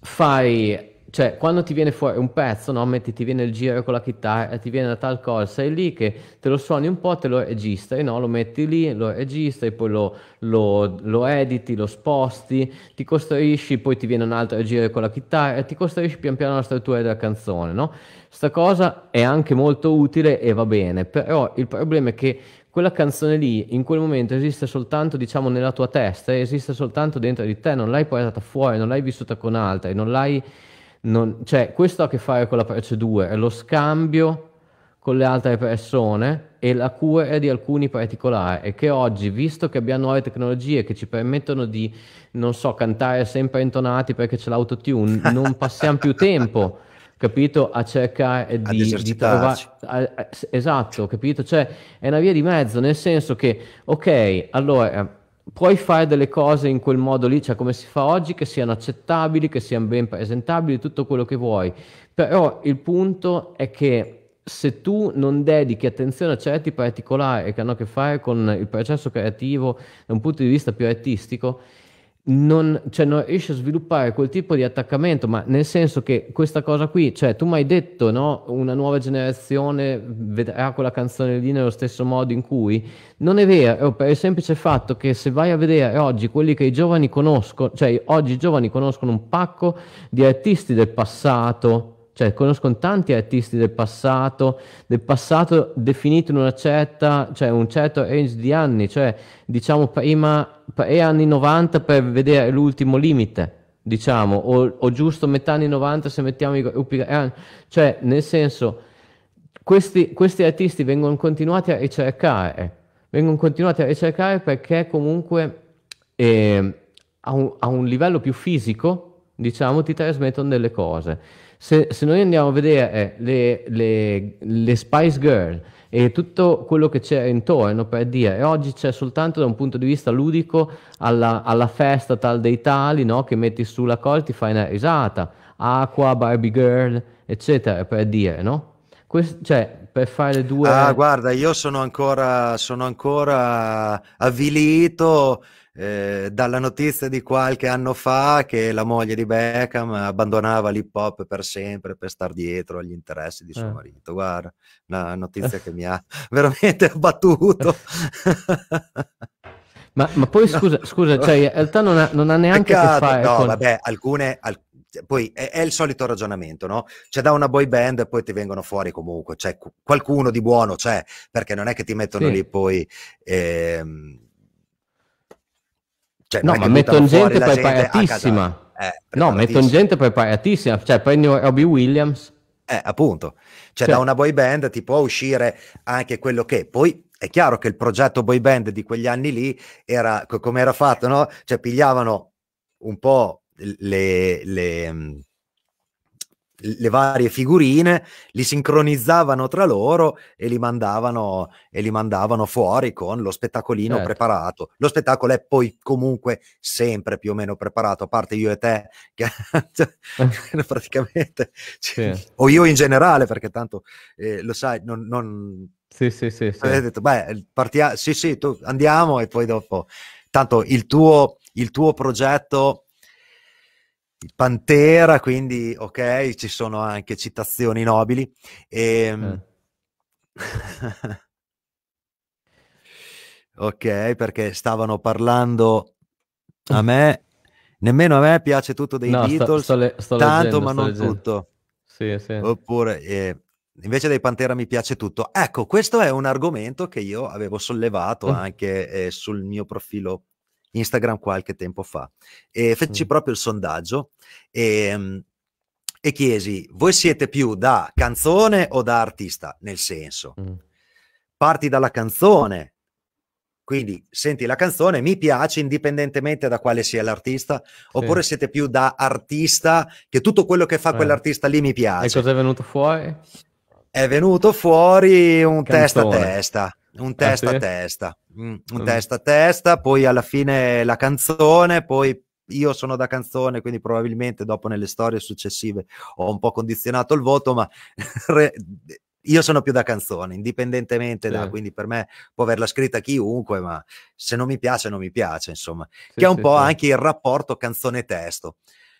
fai cioè, quando ti viene fuori un pezzo, no? Metti, ti viene il giro con la chitarra, eh, ti viene da tal cosa, sei lì che te lo suoni un po', te lo registri, no? Lo metti lì, lo registri, poi lo, lo, lo editi, lo sposti, ti costruisci, poi ti viene un altro giro con la chitarra, ti costruisci pian piano la struttura della canzone, no? Sta cosa è anche molto utile e va bene, però il problema è che quella canzone lì in quel momento esiste soltanto diciamo nella tua testa esiste soltanto dentro di te non l'hai portata fuori non l'hai vissuta con altri non l'hai non, cioè, questo ha a che fare con la procedura, è lo scambio con le altre persone e la cura di alcuni particolari e che oggi, visto che abbiamo nuove tecnologie che ci permettono di, non so, cantare sempre intonati perché c'è l'autotune, *laughs* non passiamo più tempo, capito, a cercare di, di trovare... Esatto, capito? Cioè, è una via di mezzo, nel senso che, ok, allora puoi fare delle cose in quel modo lì, cioè come si fa oggi, che siano accettabili, che siano ben presentabili, tutto quello che vuoi. Però il punto è che se tu non dedichi attenzione a certi particolari che hanno a che fare con il processo creativo da un punto di vista più artistico, non, cioè, non riesci a sviluppare quel tipo di attaccamento, ma nel senso che questa cosa qui, cioè tu mi hai detto, no, una nuova generazione vedrà quella canzone lì nello stesso modo in cui non è vero, per il semplice fatto che se vai a vedere oggi quelli che i giovani conoscono, cioè oggi i giovani conoscono un pacco di artisti del passato cioè, conoscono tanti artisti del passato, del passato definito in una certa, cioè un certo range di anni, cioè diciamo prima, pre anni 90 per vedere l'ultimo limite, diciamo, o, o, giusto metà anni 90 se mettiamo i gruppi, eh, cioè nel senso, questi, questi artisti vengono continuati a ricercare, vengono continuati a ricercare perché comunque eh, a, un, a un livello più fisico diciamo, ti trasmettono delle cose. Se, se noi andiamo a vedere eh, le, le, le, Spice Girl e tutto quello che c'era intorno, per dire, oggi c'è soltanto da un punto di vista ludico alla, alla festa tal dei tali, no? che metti sulla colla e ti fai una risata, acqua, Barbie Girl, eccetera, per dire, no? Quest- cioè, per fare due... Ah, guarda, io sono ancora, sono ancora avvilito eh, dalla notizia di qualche anno fa che la moglie di Beckham abbandonava l'hip hop per sempre per star dietro agli interessi di suo eh. marito. Guarda, una notizia eh. che mi ha *laughs* veramente abbattuto. Eh. ma, ma, poi *laughs* scusa, no. scusa cioè, in realtà non ha, non ha neanche Peccato, che fare. No, con... vabbè, alcune, alc- cioè, poi è, è, il solito ragionamento, no? C'è cioè, da una boy band e poi ti vengono fuori comunque, cioè, qualcuno di buono c'è, perché non è che ti mettono sì. lì poi. Ehm, cioè, no, ma mettono eh, gente poi Eh, no, mettono gente preparatissima, cioè prendi Robbie Williams. Eh, appunto, cioè, cioè, da una boy band ti può uscire anche quello che poi è chiaro che il progetto boy band di quegli anni lì era come era fatto, no? Cioè pigliavano un po' le, le le varie figurine, li sincronizzavano tra loro e li mandavano, e li mandavano fuori con lo spettacolino certo. preparato. Lo spettacolo è poi comunque sempre più o meno preparato, a parte io e te, *laughs* che *laughs* praticamente, cioè, sì. o io in generale, perché tanto eh, lo sai, non, non sì, sì, sì. sì. detto, beh, partia- sì, sì, tu, andiamo e poi dopo. Tanto il tuo, il tuo progetto Pantera, quindi ok, ci sono anche citazioni nobili. E... Ehm, eh. *laughs* ok, perché stavano parlando a me, nemmeno a me piace tutto dei no, Beatles, sto, sto le, sto tanto leggendo, ma non leggendo. tutto. Sì, sì. Oppure... Eh, invece dei Pantera mi piace tutto. Ecco, questo è un argomento che io avevo sollevato mm. anche eh, sul mio profilo Instagram qualche tempo fa. E feci mm. proprio il sondaggio e, ehm, e, chiesi, voi siete più da canzone o da artista? Nel senso, mm. parti dalla canzone, quindi senti la canzone, mi piace indipendentemente da quale sia l'artista, oppure siete più da artista, che tutto quello che fa eh. quell'artista lì mi piace. E cosa è venuto fuori? È venuto fuori un canzone. testa a testa un testa a, ah, testa, mm, un mm. testa a testa, poi alla fine la canzone, poi io sono da canzone, quindi probabilmente dopo nelle storie successive ho un po' condizionato il voto, ma *laughs* io sono più da canzone, indipendentemente sì. da, quindi per me può averla scritta chiunque, ma se non mi piace, non mi piace, insomma, sì, che è un sì, po' anche il rapporto canzone-testo.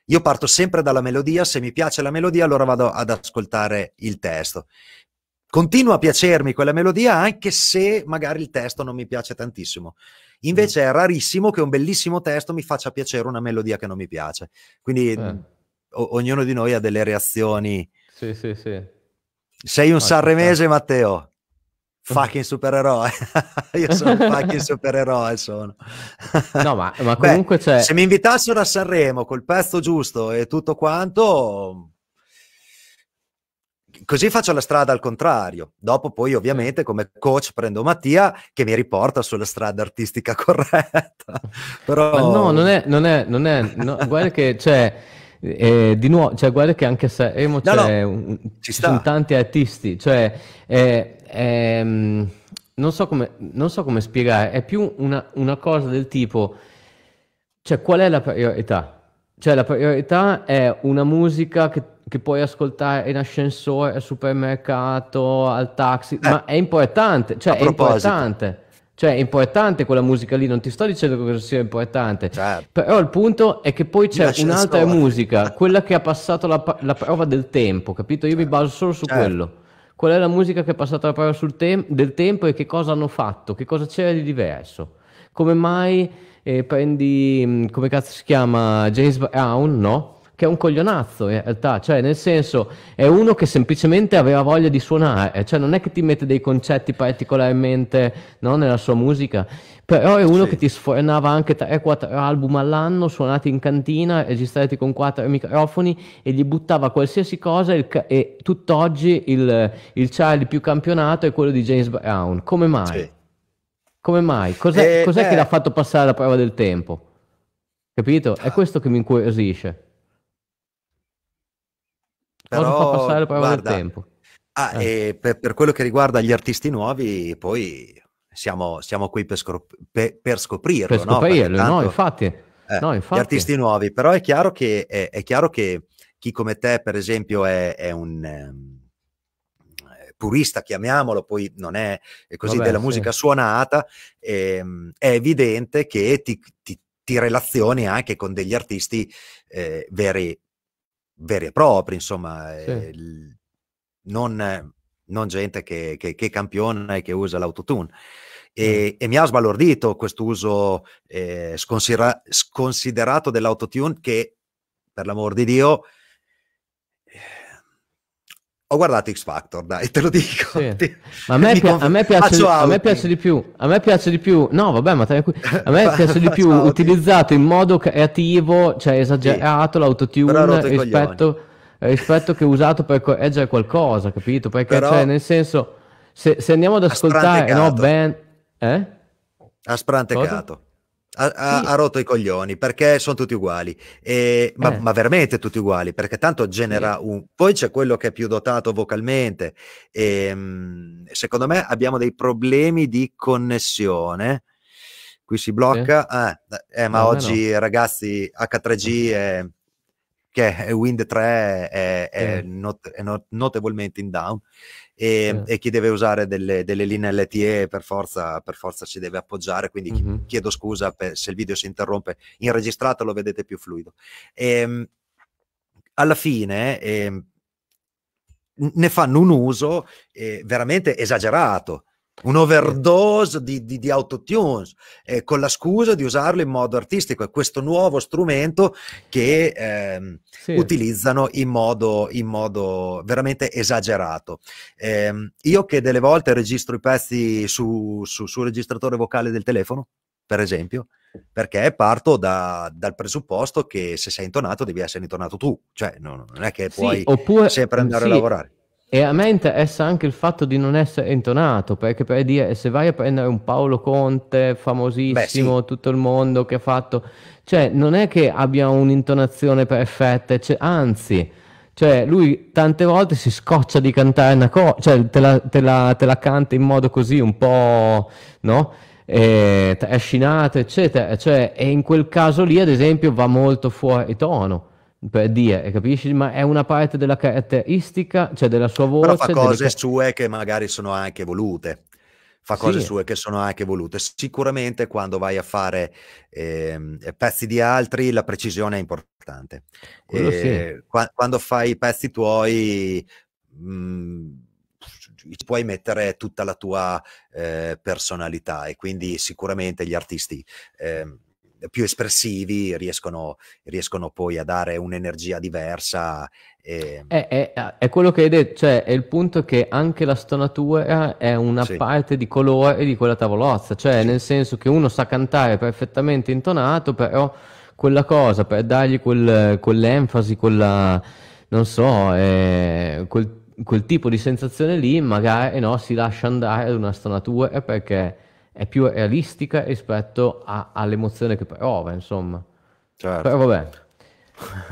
Io parto sempre dalla melodia, se mi piace la melodia allora vado ad ascoltare il testo. Continua a piacermi quella melodia anche se magari il testo non mi piace tantissimo. Invece mm. è rarissimo che un bellissimo testo mi faccia piacere una melodia che non mi piace. Quindi eh. o- ognuno di noi ha delle reazioni. Sì, sì, sì. Sei un ah, sanremese, Matteo. *laughs* Fucking supereroe. *laughs* Io sono un *laughs* fucking supereroe, sono. no, ma, ma comunque Beh, c'è... Se mi invitassero a Sanremo col pezzo giusto e tutto quanto così faccio la strada al contrario. Dopo poi ovviamente come coach prendo Mattia che mi riporta sulla strada artistica *laughs* corretta. Però... Ma no, non è, non è, non è no, guarda che c'è... Cioè, eh, di nuovo, cioè, guarda che anche se Sanremo no, c'è, un, ci sono tanti artisti, cioè, eh, ehm, non, so come, non, so come, spiegare, è più una, una cosa del tipo, cioè, qual è la priorità? Cioè, la priorità è una musica che che puoi ascoltare in ascensore, al supermercato, al taxi, eh. ma è importante, cioè è importante. Cioè è importante quella musica lì, non ti sto dicendo che sia importante, certo. però il punto è che poi c'è un'altra musica, *laughs* quella che ha passato la, la prova del tempo, capito? Io certo. mi baso solo su certo. quello. Qual è la musica che è passata la prova te- del tempo e che cosa hanno fatto, che cosa c'era di diverso? Come mai eh, prendi, mm, come cazzo si chiama, James Brown, no? che è un coglionazzo in realtà, cioè nel senso è uno che semplicemente aveva voglia di suonare, eh, cioè non è che ti mette dei concetti particolarmente no, nella sua musica, però è uno sì. che ti sfornava anche 3-4 album all'anno suonati in cantina, registrati con 4 microfoni e gli buttava qualsiasi cosa e, e tutt'oggi il, il Charlie più campionato è quello di James Brown, come mai? Sì. Come mai? Cos'è, eh, cos'è eh. che l'ha fatto passare la prova del tempo? Capito? È ah. questo che mi incuriosisce. Però fa passare poi guarda, del tempo. Ah, eh. e per, per, quello che riguarda gli artisti nuovi, poi siamo, siamo qui per, scop- per, per scoprirlo. Per scoprirlo, no? Tanto, no, infatti, eh, no, infatti. Gli artisti nuovi, però è chiaro che, è, è chiaro che chi come te, per esempio, è, è un... Ehm, purista, chiamiamolo, poi non è così Vabbè, della sì. musica suonata, ehm, è evidente che ti, ti, ti, relazioni anche con degli artisti eh, veri veri e propri, insomma, sì. eh, non, non, gente che, che, che, campiona e che usa l'autotune. E, e mi ha sbalordito questo uso eh, sconsidera- sconsiderato dell'autotune che, per l'amor di Dio, ho guardato X Factor, dai, te lo dico. Sì. Ti... Ma a me, pi- a me, piace, di, a me piace di più, a me piace di più, no vabbè, ma qui. a me *laughs* piace di più utilizzato in modo creativo, cioè esagerato, sì. l'autotune rispetto, rispetto che usato per correggere qualcosa, capito? Perché Però... cioè, nel senso, se, se andiamo ad ascoltare, no, ben... Eh? Asprante Cosa? Ha, sì. ha, rotto i coglioni perché sono tutti uguali, e, ma, eh. ma, veramente tutti uguali perché tanto genera sì. un. Poi c'è quello che è più dotato vocalmente. E, ehm, secondo me abbiamo dei problemi di connessione. Qui si blocca, sì. ah, eh, ma no, oggi no. ragazzi H3G mm. è, che è Wind 3 è, è, not, è not, notevolmente in down e, mm. e chi deve usare delle, delle, linee LTE per forza, per forza ci deve appoggiare, quindi mm-hmm. chiedo scusa per, se il video si interrompe, in registrato lo vedete più fluido. E, ehm, alla fine... Eh, ne fanno un uso eh, veramente esagerato un'overdose di, di, di autotunes eh, con la scusa di usarlo in modo artistico. È questo nuovo strumento che eh, sì. utilizzano in modo, in modo, veramente esagerato. Eh, io che delle volte registro i pezzi su, su, sul registratore vocale del telefono, per esempio, perché parto da, dal presupposto che se sei intonato devi essere intonato tu, cioè non, non è che puoi sì, oppure, sempre andare sì. a lavorare e a me interessa anche il fatto di non essere intonato, perché per dire, se vai a prendere un Paolo Conte famosissimo, Beh, sì. tutto il mondo che ha fatto, cioè non è che abbia un'intonazione perfetta, cioè, anzi, cioè, lui tante volte si scoccia di cantare una cosa, cioè te la, te, la, te la, canta in modo così un po', no? E, trascinato, eccetera, cioè, e in quel caso lì, ad esempio, va molto fuori tono per dire, capisci? Ma è una parte della caratteristica, cioè della sua voce. Però fa cose delle... sue che magari sono anche volute. Fa cose sì. sue che sono anche volute. Sicuramente quando vai a fare eh, pezzi di altri la precisione è importante. Eh, sì. qua quando fai i pezzi tuoi mh, mm, puoi mettere tutta la tua eh, personalità e quindi sicuramente gli artisti ehm, più espressivi riescono, riescono poi a dare un'energia diversa. E... È, è, è, quello che hai detto, cioè è il punto che anche la stonatura è una sì. parte di colore di quella tavolozza, cioè sì. nel senso che uno sa cantare perfettamente intonato, però quella cosa per dargli quel, quell'enfasi, quella, non so, eh, quel, quel tipo di sensazione lì, magari no, si lascia andare ad una stonatura perché è più realistica rispetto a, all'emozione che prova, insomma. Certo. Però vabbè,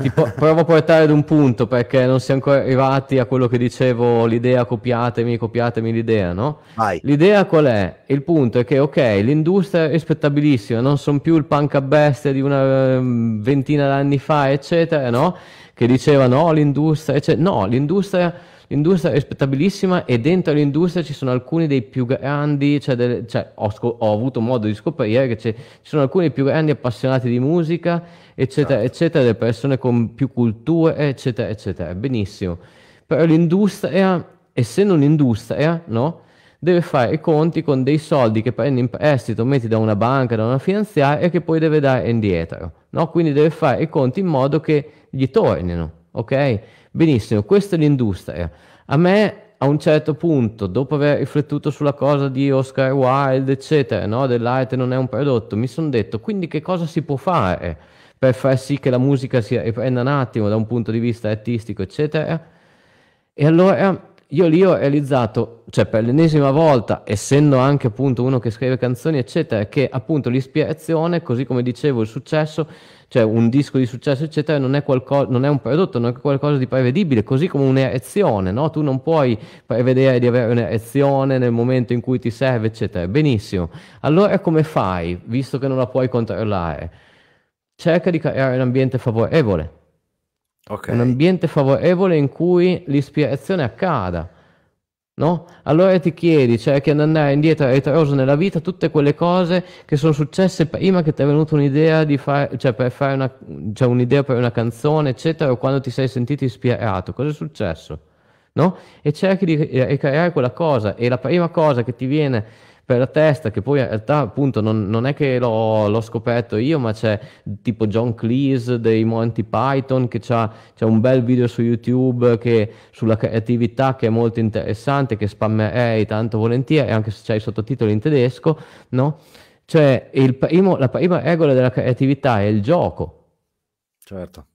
ti po- *laughs* provo a portare ad un punto perché non siamo ancora arrivati a quello che dicevo, l'idea copiatemi, copiatemi l'idea, no? Vai. L'idea qual è? Il punto è che, ok, l'industria è rispettabilissima, non sono più il punk a bestia di una ehm, ventina d'anni fa, eccetera, no? Che diceva no, l'industria, eccetera. No, l'industria L'industria è rispettabilissima e dentro l'industria ci sono alcuni dei più grandi, cioè, delle, cioè ho, scop- ho, avuto modo di scoprire che ci sono alcuni dei più grandi appassionati di musica, eccetera, certo. eccetera, delle persone con più culture, eccetera, eccetera. Benissimo. Però l'industria, essendo un'industria, no? deve fare i conti con dei soldi che prendi in prestito, metti da una banca, da una finanziaria e che poi deve dare indietro. No? Quindi deve fare i conti in modo che gli tornino. Ok? Benissimo, questa è l'industria. A me a un certo punto, dopo aver riflettuto sulla cosa di Oscar Wilde, eccetera, no? dell'arte non è un prodotto, mi sono detto, quindi che cosa si può fare per far sì che la musica si riprenda un attimo da un punto di vista artistico, eccetera? E allora io lì ho realizzato, cioè per l'ennesima volta, essendo anche appunto uno che scrive canzoni, eccetera, che appunto l'ispirazione, così come dicevo, il successo, cioè un disco di successo, eccetera, non è, qualco- non è un prodotto, non è qualcosa di prevedibile, così come un'erezione, no? Tu non puoi prevedere di avere un'erezione nel momento in cui ti serve, eccetera. Benissimo. Allora come fai, visto che non la puoi controllare? Cerca di creare un ambiente favorevole Okay. Un ambiente favorevole in cui l'ispirazione accada. No? Allora ti chiedi, cerchi cioè, di andare indietro e ritroso nella vita tutte quelle cose che sono successe prima che ti è venuta un'idea, fare, cioè per fare una, cioè un'idea per una canzone, eccetera, o quando ti sei sentito ispirato. Cosa è successo? No? E cerchi di ricreare quella cosa e la prima cosa che ti viene per la testa, che poi in realtà appunto non, non è che l'ho, l'ho, scoperto io, ma c'è tipo John Cleese dei Monty Python che c'ha, c'è un bel video su YouTube che, sulla creatività che è molto interessante, che spammerei tanto volentieri, anche se c'è i sottotitoli in tedesco, no? Cioè il primo, la prima regola della creatività è il gioco. Certo.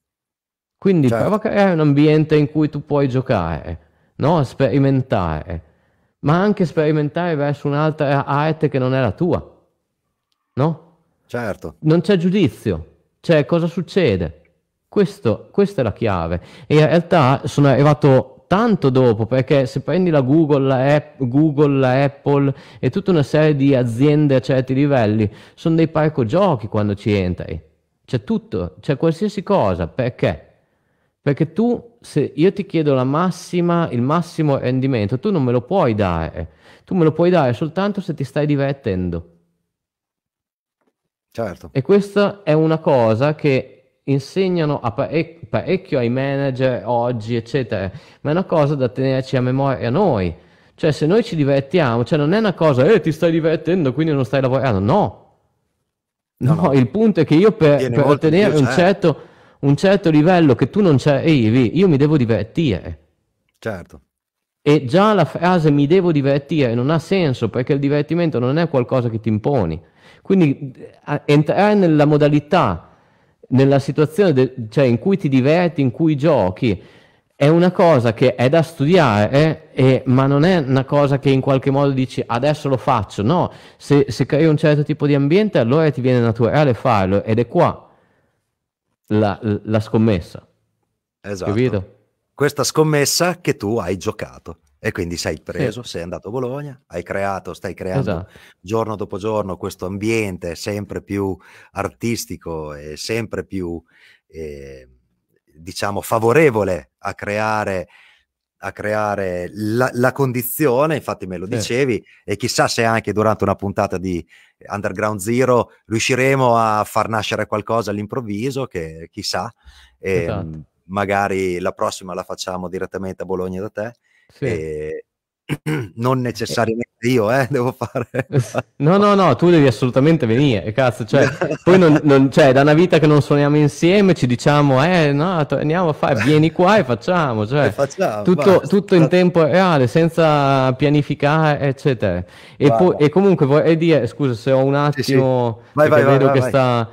Quindi certo. prova a creare un ambiente in cui tu puoi giocare, no? sperimentare ma anche sperimentare verso un'altra arte che non è la tua. No? Certo. Non c'è giudizio, Cioè, cosa succede. Questo, questa è la chiave. E in realtà sono arrivato tanto dopo, perché se prendi la Google, la, App, Google, la Apple e tutta una serie di aziende a certi livelli, sono dei parco giochi quando ci entri. C'è tutto, c'è qualsiasi cosa. Perché? Perché tu, se io ti chiedo la massima, il massimo rendimento, tu non me lo puoi dare. Tu me lo puoi dare soltanto se ti stai divertendo. Certo. E questa è una cosa che insegnano parec- parecchio ai manager oggi, eccetera, ma è una cosa da tenerci a memoria noi. Cioè, se noi ci divertiamo, cioè non è una cosa, eh, ti stai divertendo, quindi non stai lavorando. No. No, no. il punto è che io per, per ottenere un certo, certo un certo livello che tu non ci arrivi, io mi devo divertire. Certo. E già la frase mi devo divertire non ha senso perché il divertimento non è qualcosa che ti imponi. Quindi eh, entrare nella modalità, nella situazione de- cioè in cui ti diverti, in cui giochi, è una cosa che è da studiare, eh, ma non è una cosa che in qualche modo dici adesso lo faccio. No, se, se crei un certo tipo di ambiente allora ti viene naturale farlo ed è qua la, la scommessa. Esatto. Capito? Questa scommessa che tu hai giocato e quindi sei preso, sì. sei andato a Bologna, hai creato, stai creando esatto. giorno dopo giorno questo ambiente sempre più artistico e sempre più, eh, diciamo, favorevole a creare a creare la, la, condizione, infatti me lo dicevi, eh. e chissà se anche durante una puntata di Underground Zero riusciremo a far nascere qualcosa all'improvviso, che chissà, e ehm, esatto. magari la prossima la facciamo direttamente a Bologna da te. Sì. E, *clears throat* non necessariamente io, eh, *laughs* devo fare. *laughs* no, no, no, tu devi assolutamente venire, eh, cazzo, cioè, *laughs* poi non, non, cioè, da una vita che non suoniamo insieme ci diciamo, eh, no, torniamo a fare, vieni qua e facciamo, cioè, e facciamo, tutto, tutto, in tempo reale, senza pianificare, eccetera. E, wow. e comunque vorrei dire, scusa se ho un attimo, sì, sì. Vai, vai, vai, vedo che sta...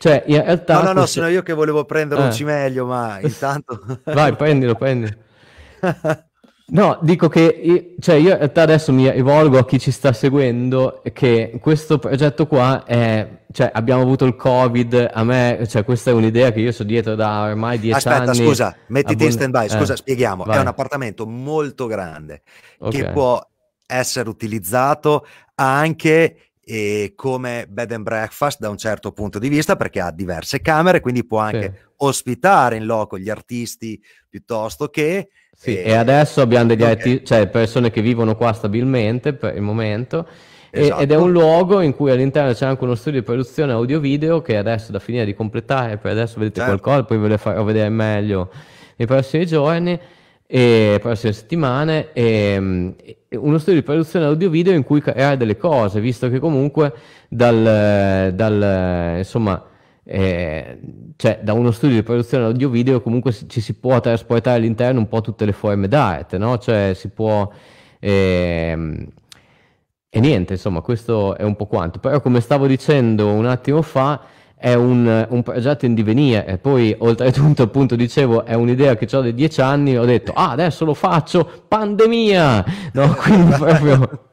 Cioè, in realtà... No, no, no, questo... sono io che volevo prendere eh. un cimelio, ma intanto... vai, prendilo, prendilo. No, dico che cioè io in realtà adesso mi rivolgo a chi ci sta seguendo che questo progetto qua è, cioè abbiamo avuto il Covid, a me, cioè questa è un'idea che io sono dietro da ormai dieci Aspetta, anni. Aspetta, scusa, mettiti abbon- in stand by, eh, scusa, eh, spieghiamo, vai. è un appartamento molto grande okay. che può essere utilizzato anche eh, come bed and breakfast da un certo punto di vista perché ha diverse camere, quindi può anche sì. ospitare in loco gli artisti piuttosto che sì, e, e adesso abbiamo degli okay. arti- cioè persone che vivono qua stabilmente per il momento. Esatto. ed è un luogo in cui all'interno c'è anche uno studio di produzione audio-video che adesso da finire di completare, per adesso vedete certo. qualcosa, poi ve le farò vedere meglio nei prossimi giorni e prossime settimane e, mm, uno studio di produzione audio video in cui creare delle cose visto che comunque dal, dal insomma eh, cioè da uno studio di produzione audio video comunque ci si può trasportare all'interno un po' tutte le forme d'arte, no? Cioè si può... Eh, e niente, insomma, questo è un po' quanto. Però come stavo dicendo un attimo fa, è un, un progetto in divenire e poi oltretutto appunto dicevo è un'idea che ho da dieci anni ho detto ah adesso lo faccio pandemia no *laughs* quindi proprio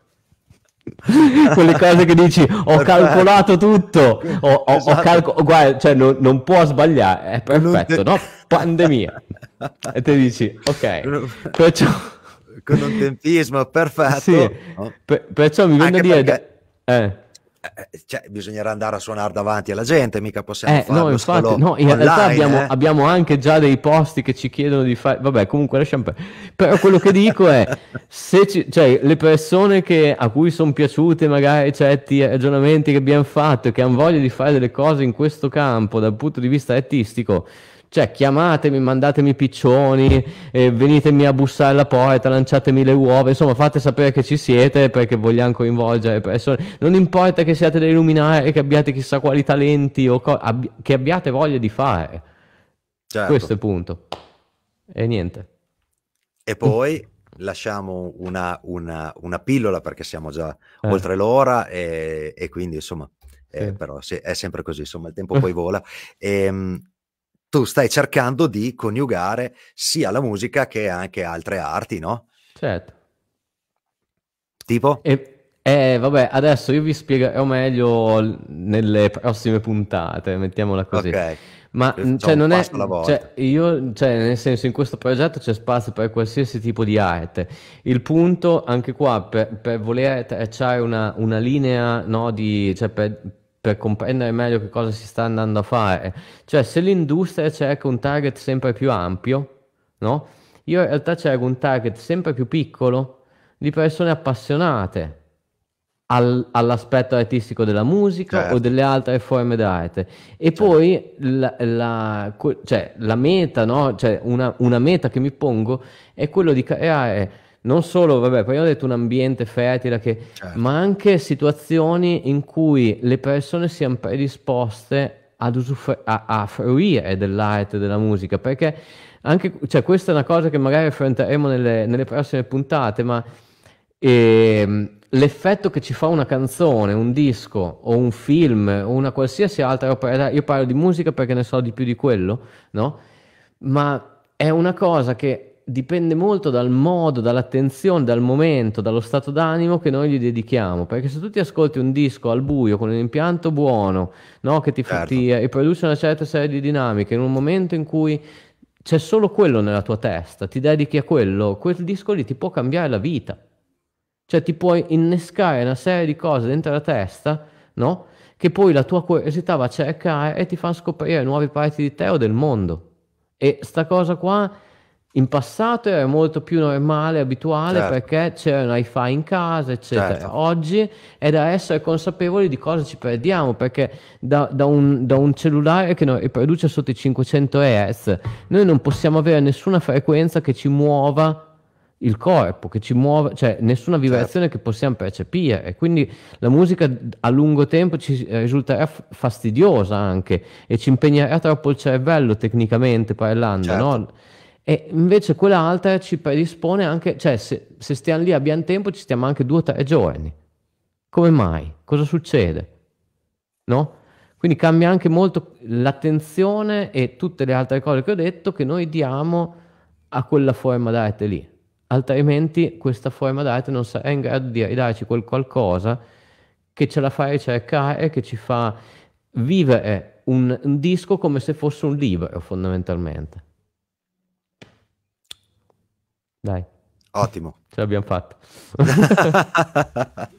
*laughs* quelle cose che dici ho calcolato tutto ho, ho, esatto. ho calco- guarda, cioè, non, non, può sbagliare è perfetto te... no pandemia e te dici ok *laughs* perciò con un tempismo perfetto sì, per, perciò mi viene a dire perché... eh eh, cioè, bisognerà andare a suonare davanti alla gente, mica possiamo eh, farlo no, infatti, no, in online, realtà abbiamo, eh? abbiamo, anche già dei posti che ci chiedono di fare, vabbè comunque lasciamo perdere, però quello che dico è, se ci, cioè, le persone che, a cui sono piaciute magari certi ragionamenti che abbiamo fatto e che hanno voglia di fare delle cose in questo campo dal punto di vista artistico, cioè, chiamatemi, mandatemi piccioni, eh, venitemi a bussare alla porta, lanciatemi le uova, insomma, fate sapere che ci siete perché vogliamo coinvolgere persone. Non importa che siate dei luminari, che abbiate chissà quali talenti o co- abbi- che abbiate voglia di fare. Certo. Questo è il punto. E niente. E poi lasciamo una, una, una, pillola perché siamo già eh. oltre l'ora e, e quindi insomma, eh, però sì, è sempre così, insomma il tempo *laughs* poi vola. E, ehm, tu stai cercando di coniugare sia la musica che anche altre arti, no? Certo. Tipo? E, eh, vabbè, adesso io vi spiegherò meglio nelle prossime puntate, mettiamola così. Ok. Ma cioè, non è, cioè, io, cioè, nel senso, in questo progetto c'è spazio per qualsiasi tipo di arte. Il punto, anche qua, per, per voler tracciare una, una linea, no, di, cioè per, per comprendere meglio che cosa si sta andando a fare. Cioè, se l'industria cerca un target sempre più ampio, no? Io in realtà cerco un target sempre più piccolo di persone appassionate al, all'aspetto artistico della musica certo. o delle altre forme d'arte. E certo. poi la, la, cioè, la meta, no? cioè, una, una meta che mi pongo è quello di creare non solo, vabbè, prima ho detto un ambiente fertile, che, certo. ma anche situazioni in cui le persone siano predisposte ad usufru- a, a fruire dell'arte, della musica, perché anche, cioè, questa è una cosa che magari affronteremo nelle, nelle prossime puntate, ma eh, l'effetto che ci fa una canzone, un disco o un film o una qualsiasi altra opera, io parlo di musica perché ne so di più di quello, no? Ma è una cosa che dipende molto dal modo, dall'attenzione, dal momento, dallo stato d'animo che noi gli dedichiamo. Perché se tu ti ascolti un disco al buio con un impianto buono, no, che ti, certo. ti eh, e produce una certa serie di dinamiche, in un momento in cui c'è solo quello nella tua testa, ti dedichi a quello, quel disco lì ti può cambiare la vita. Cioè ti puoi innescare una serie di cose dentro la testa, no? Che poi la tua curiosità va a cercare e ti fa scoprire nuove parti di te o del mondo. E sta cosa qua in passato era molto più normale, abituale, certo. perché c'era un hi-fi in casa, eccetera. Certo. Oggi è da essere consapevoli di cosa ci perdiamo, perché da, da, un, da un, cellulare che no, riproduce sotto i 500 Hz, noi non possiamo avere nessuna frequenza che ci muova il corpo, che ci muove, cioè nessuna certo. vibrazione certo. che possiamo percepire. Quindi la musica a lungo tempo ci risulterà f- fastidiosa anche e ci impegnerà troppo il cervello tecnicamente parlando, no? Certo. E invece quell'altra ci predispone anche, cioè se, se stiamo lì abbiamo tempo ci stiamo anche due o tre giorni. Come mai? Cosa succede? No? Quindi cambia anche molto l'attenzione e tutte le altre cose che ho detto che noi diamo a quella forma d'arte lì. Altrimenti questa forma d'arte non sarà in grado di ridarci quel qualcosa che ce la fa ricercare, che ci fa vivere un, un disco come se fosse un libro fondamentalmente. Dai. Ottimo. *laughs* Ce l'abbiamo fatta. *laughs*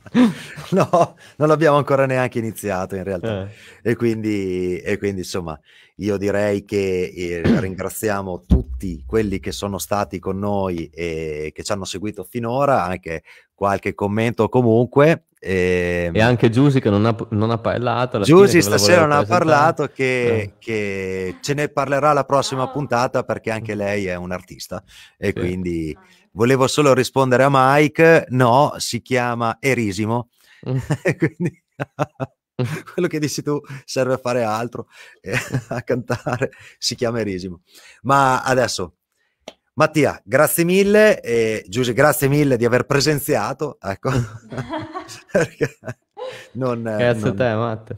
no, non l'abbiamo ancora neanche iniziato in realtà. Eh. E, quindi, e, quindi, insomma, io direi che eh, *clears throat* ringraziamo tutti quelli che sono stati con noi e che ci hanno seguito finora, anche qualche commento comunque. E, ehm, e anche Giussi che non ha, non ha parlato. Giussi stasera non ha parlato, che, eh. che, ce ne parlerà la prossima ah. puntata perché anche lei è un artista e sì. quindi volevo solo rispondere a Mike, no, si chiama Erisimo. Mm. *laughs* quindi... *laughs* quello che dici tu serve a fare altro, eh, *laughs* a cantare, si chiama Erisimo. Ma adesso Mattia, grazie mille e Giuse, grazie mille di aver presenziato. Ecco. *laughs* non, eh, grazie non... a te, Matt.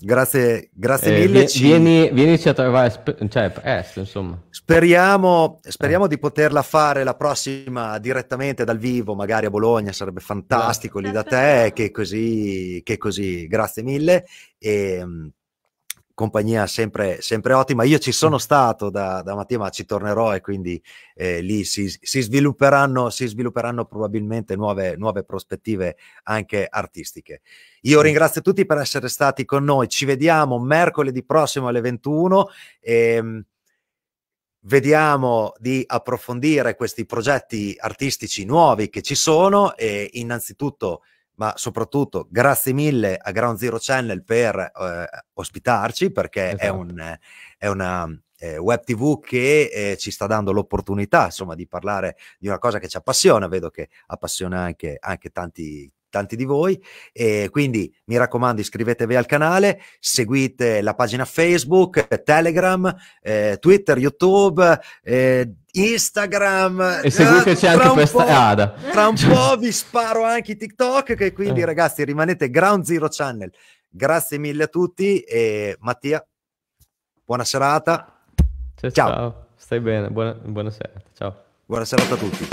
Grazie, grazie eh, mille. Vieni, vienici a trovare, sper- cioè, est, insomma. Speriamo, speriamo eh. di poterla fare la prossima direttamente dal vivo, magari a Bologna, sarebbe fantastico eh. lì da te, che così, che così. Grazie mille. E, mm, compagnia sempre, sempre ottima. Io ci sono stato da, da Mattia, ma ci tornerò e quindi eh, lì si, si, svilupperanno, si svilupperanno probabilmente nuove, nuove prospettive anche artistiche. Io ringrazio tutti per essere stati con noi. Ci vediamo mercoledì prossimo alle 21. E, ehm, vediamo di approfondire questi progetti artistici nuovi che ci sono e innanzitutto ma soprattutto grazie mille a Ground Zero Channel per eh, ospitarci perché esatto. è, un, è una eh, web tv che eh, ci sta dando l'opportunità insomma di parlare di una cosa che ci appassiona vedo che appassiona anche, anche tanti, tanti di voi. E quindi mi raccomando, iscrivetevi al canale, seguite la pagina Facebook, Telegram, eh, Twitter, YouTube, eh, Instagram. E seguiteci ah, anche per strada. Tra un po' *laughs* vi sparo anche TikTok. Che quindi, eh. ragazzi, rimanete Ground Zero Channel. Grazie mille a tutti. E Mattia, buona serata. Ciao. ciao. ciao. Stai bene, buona, buona serata. Ciao. Buona serata a tutti.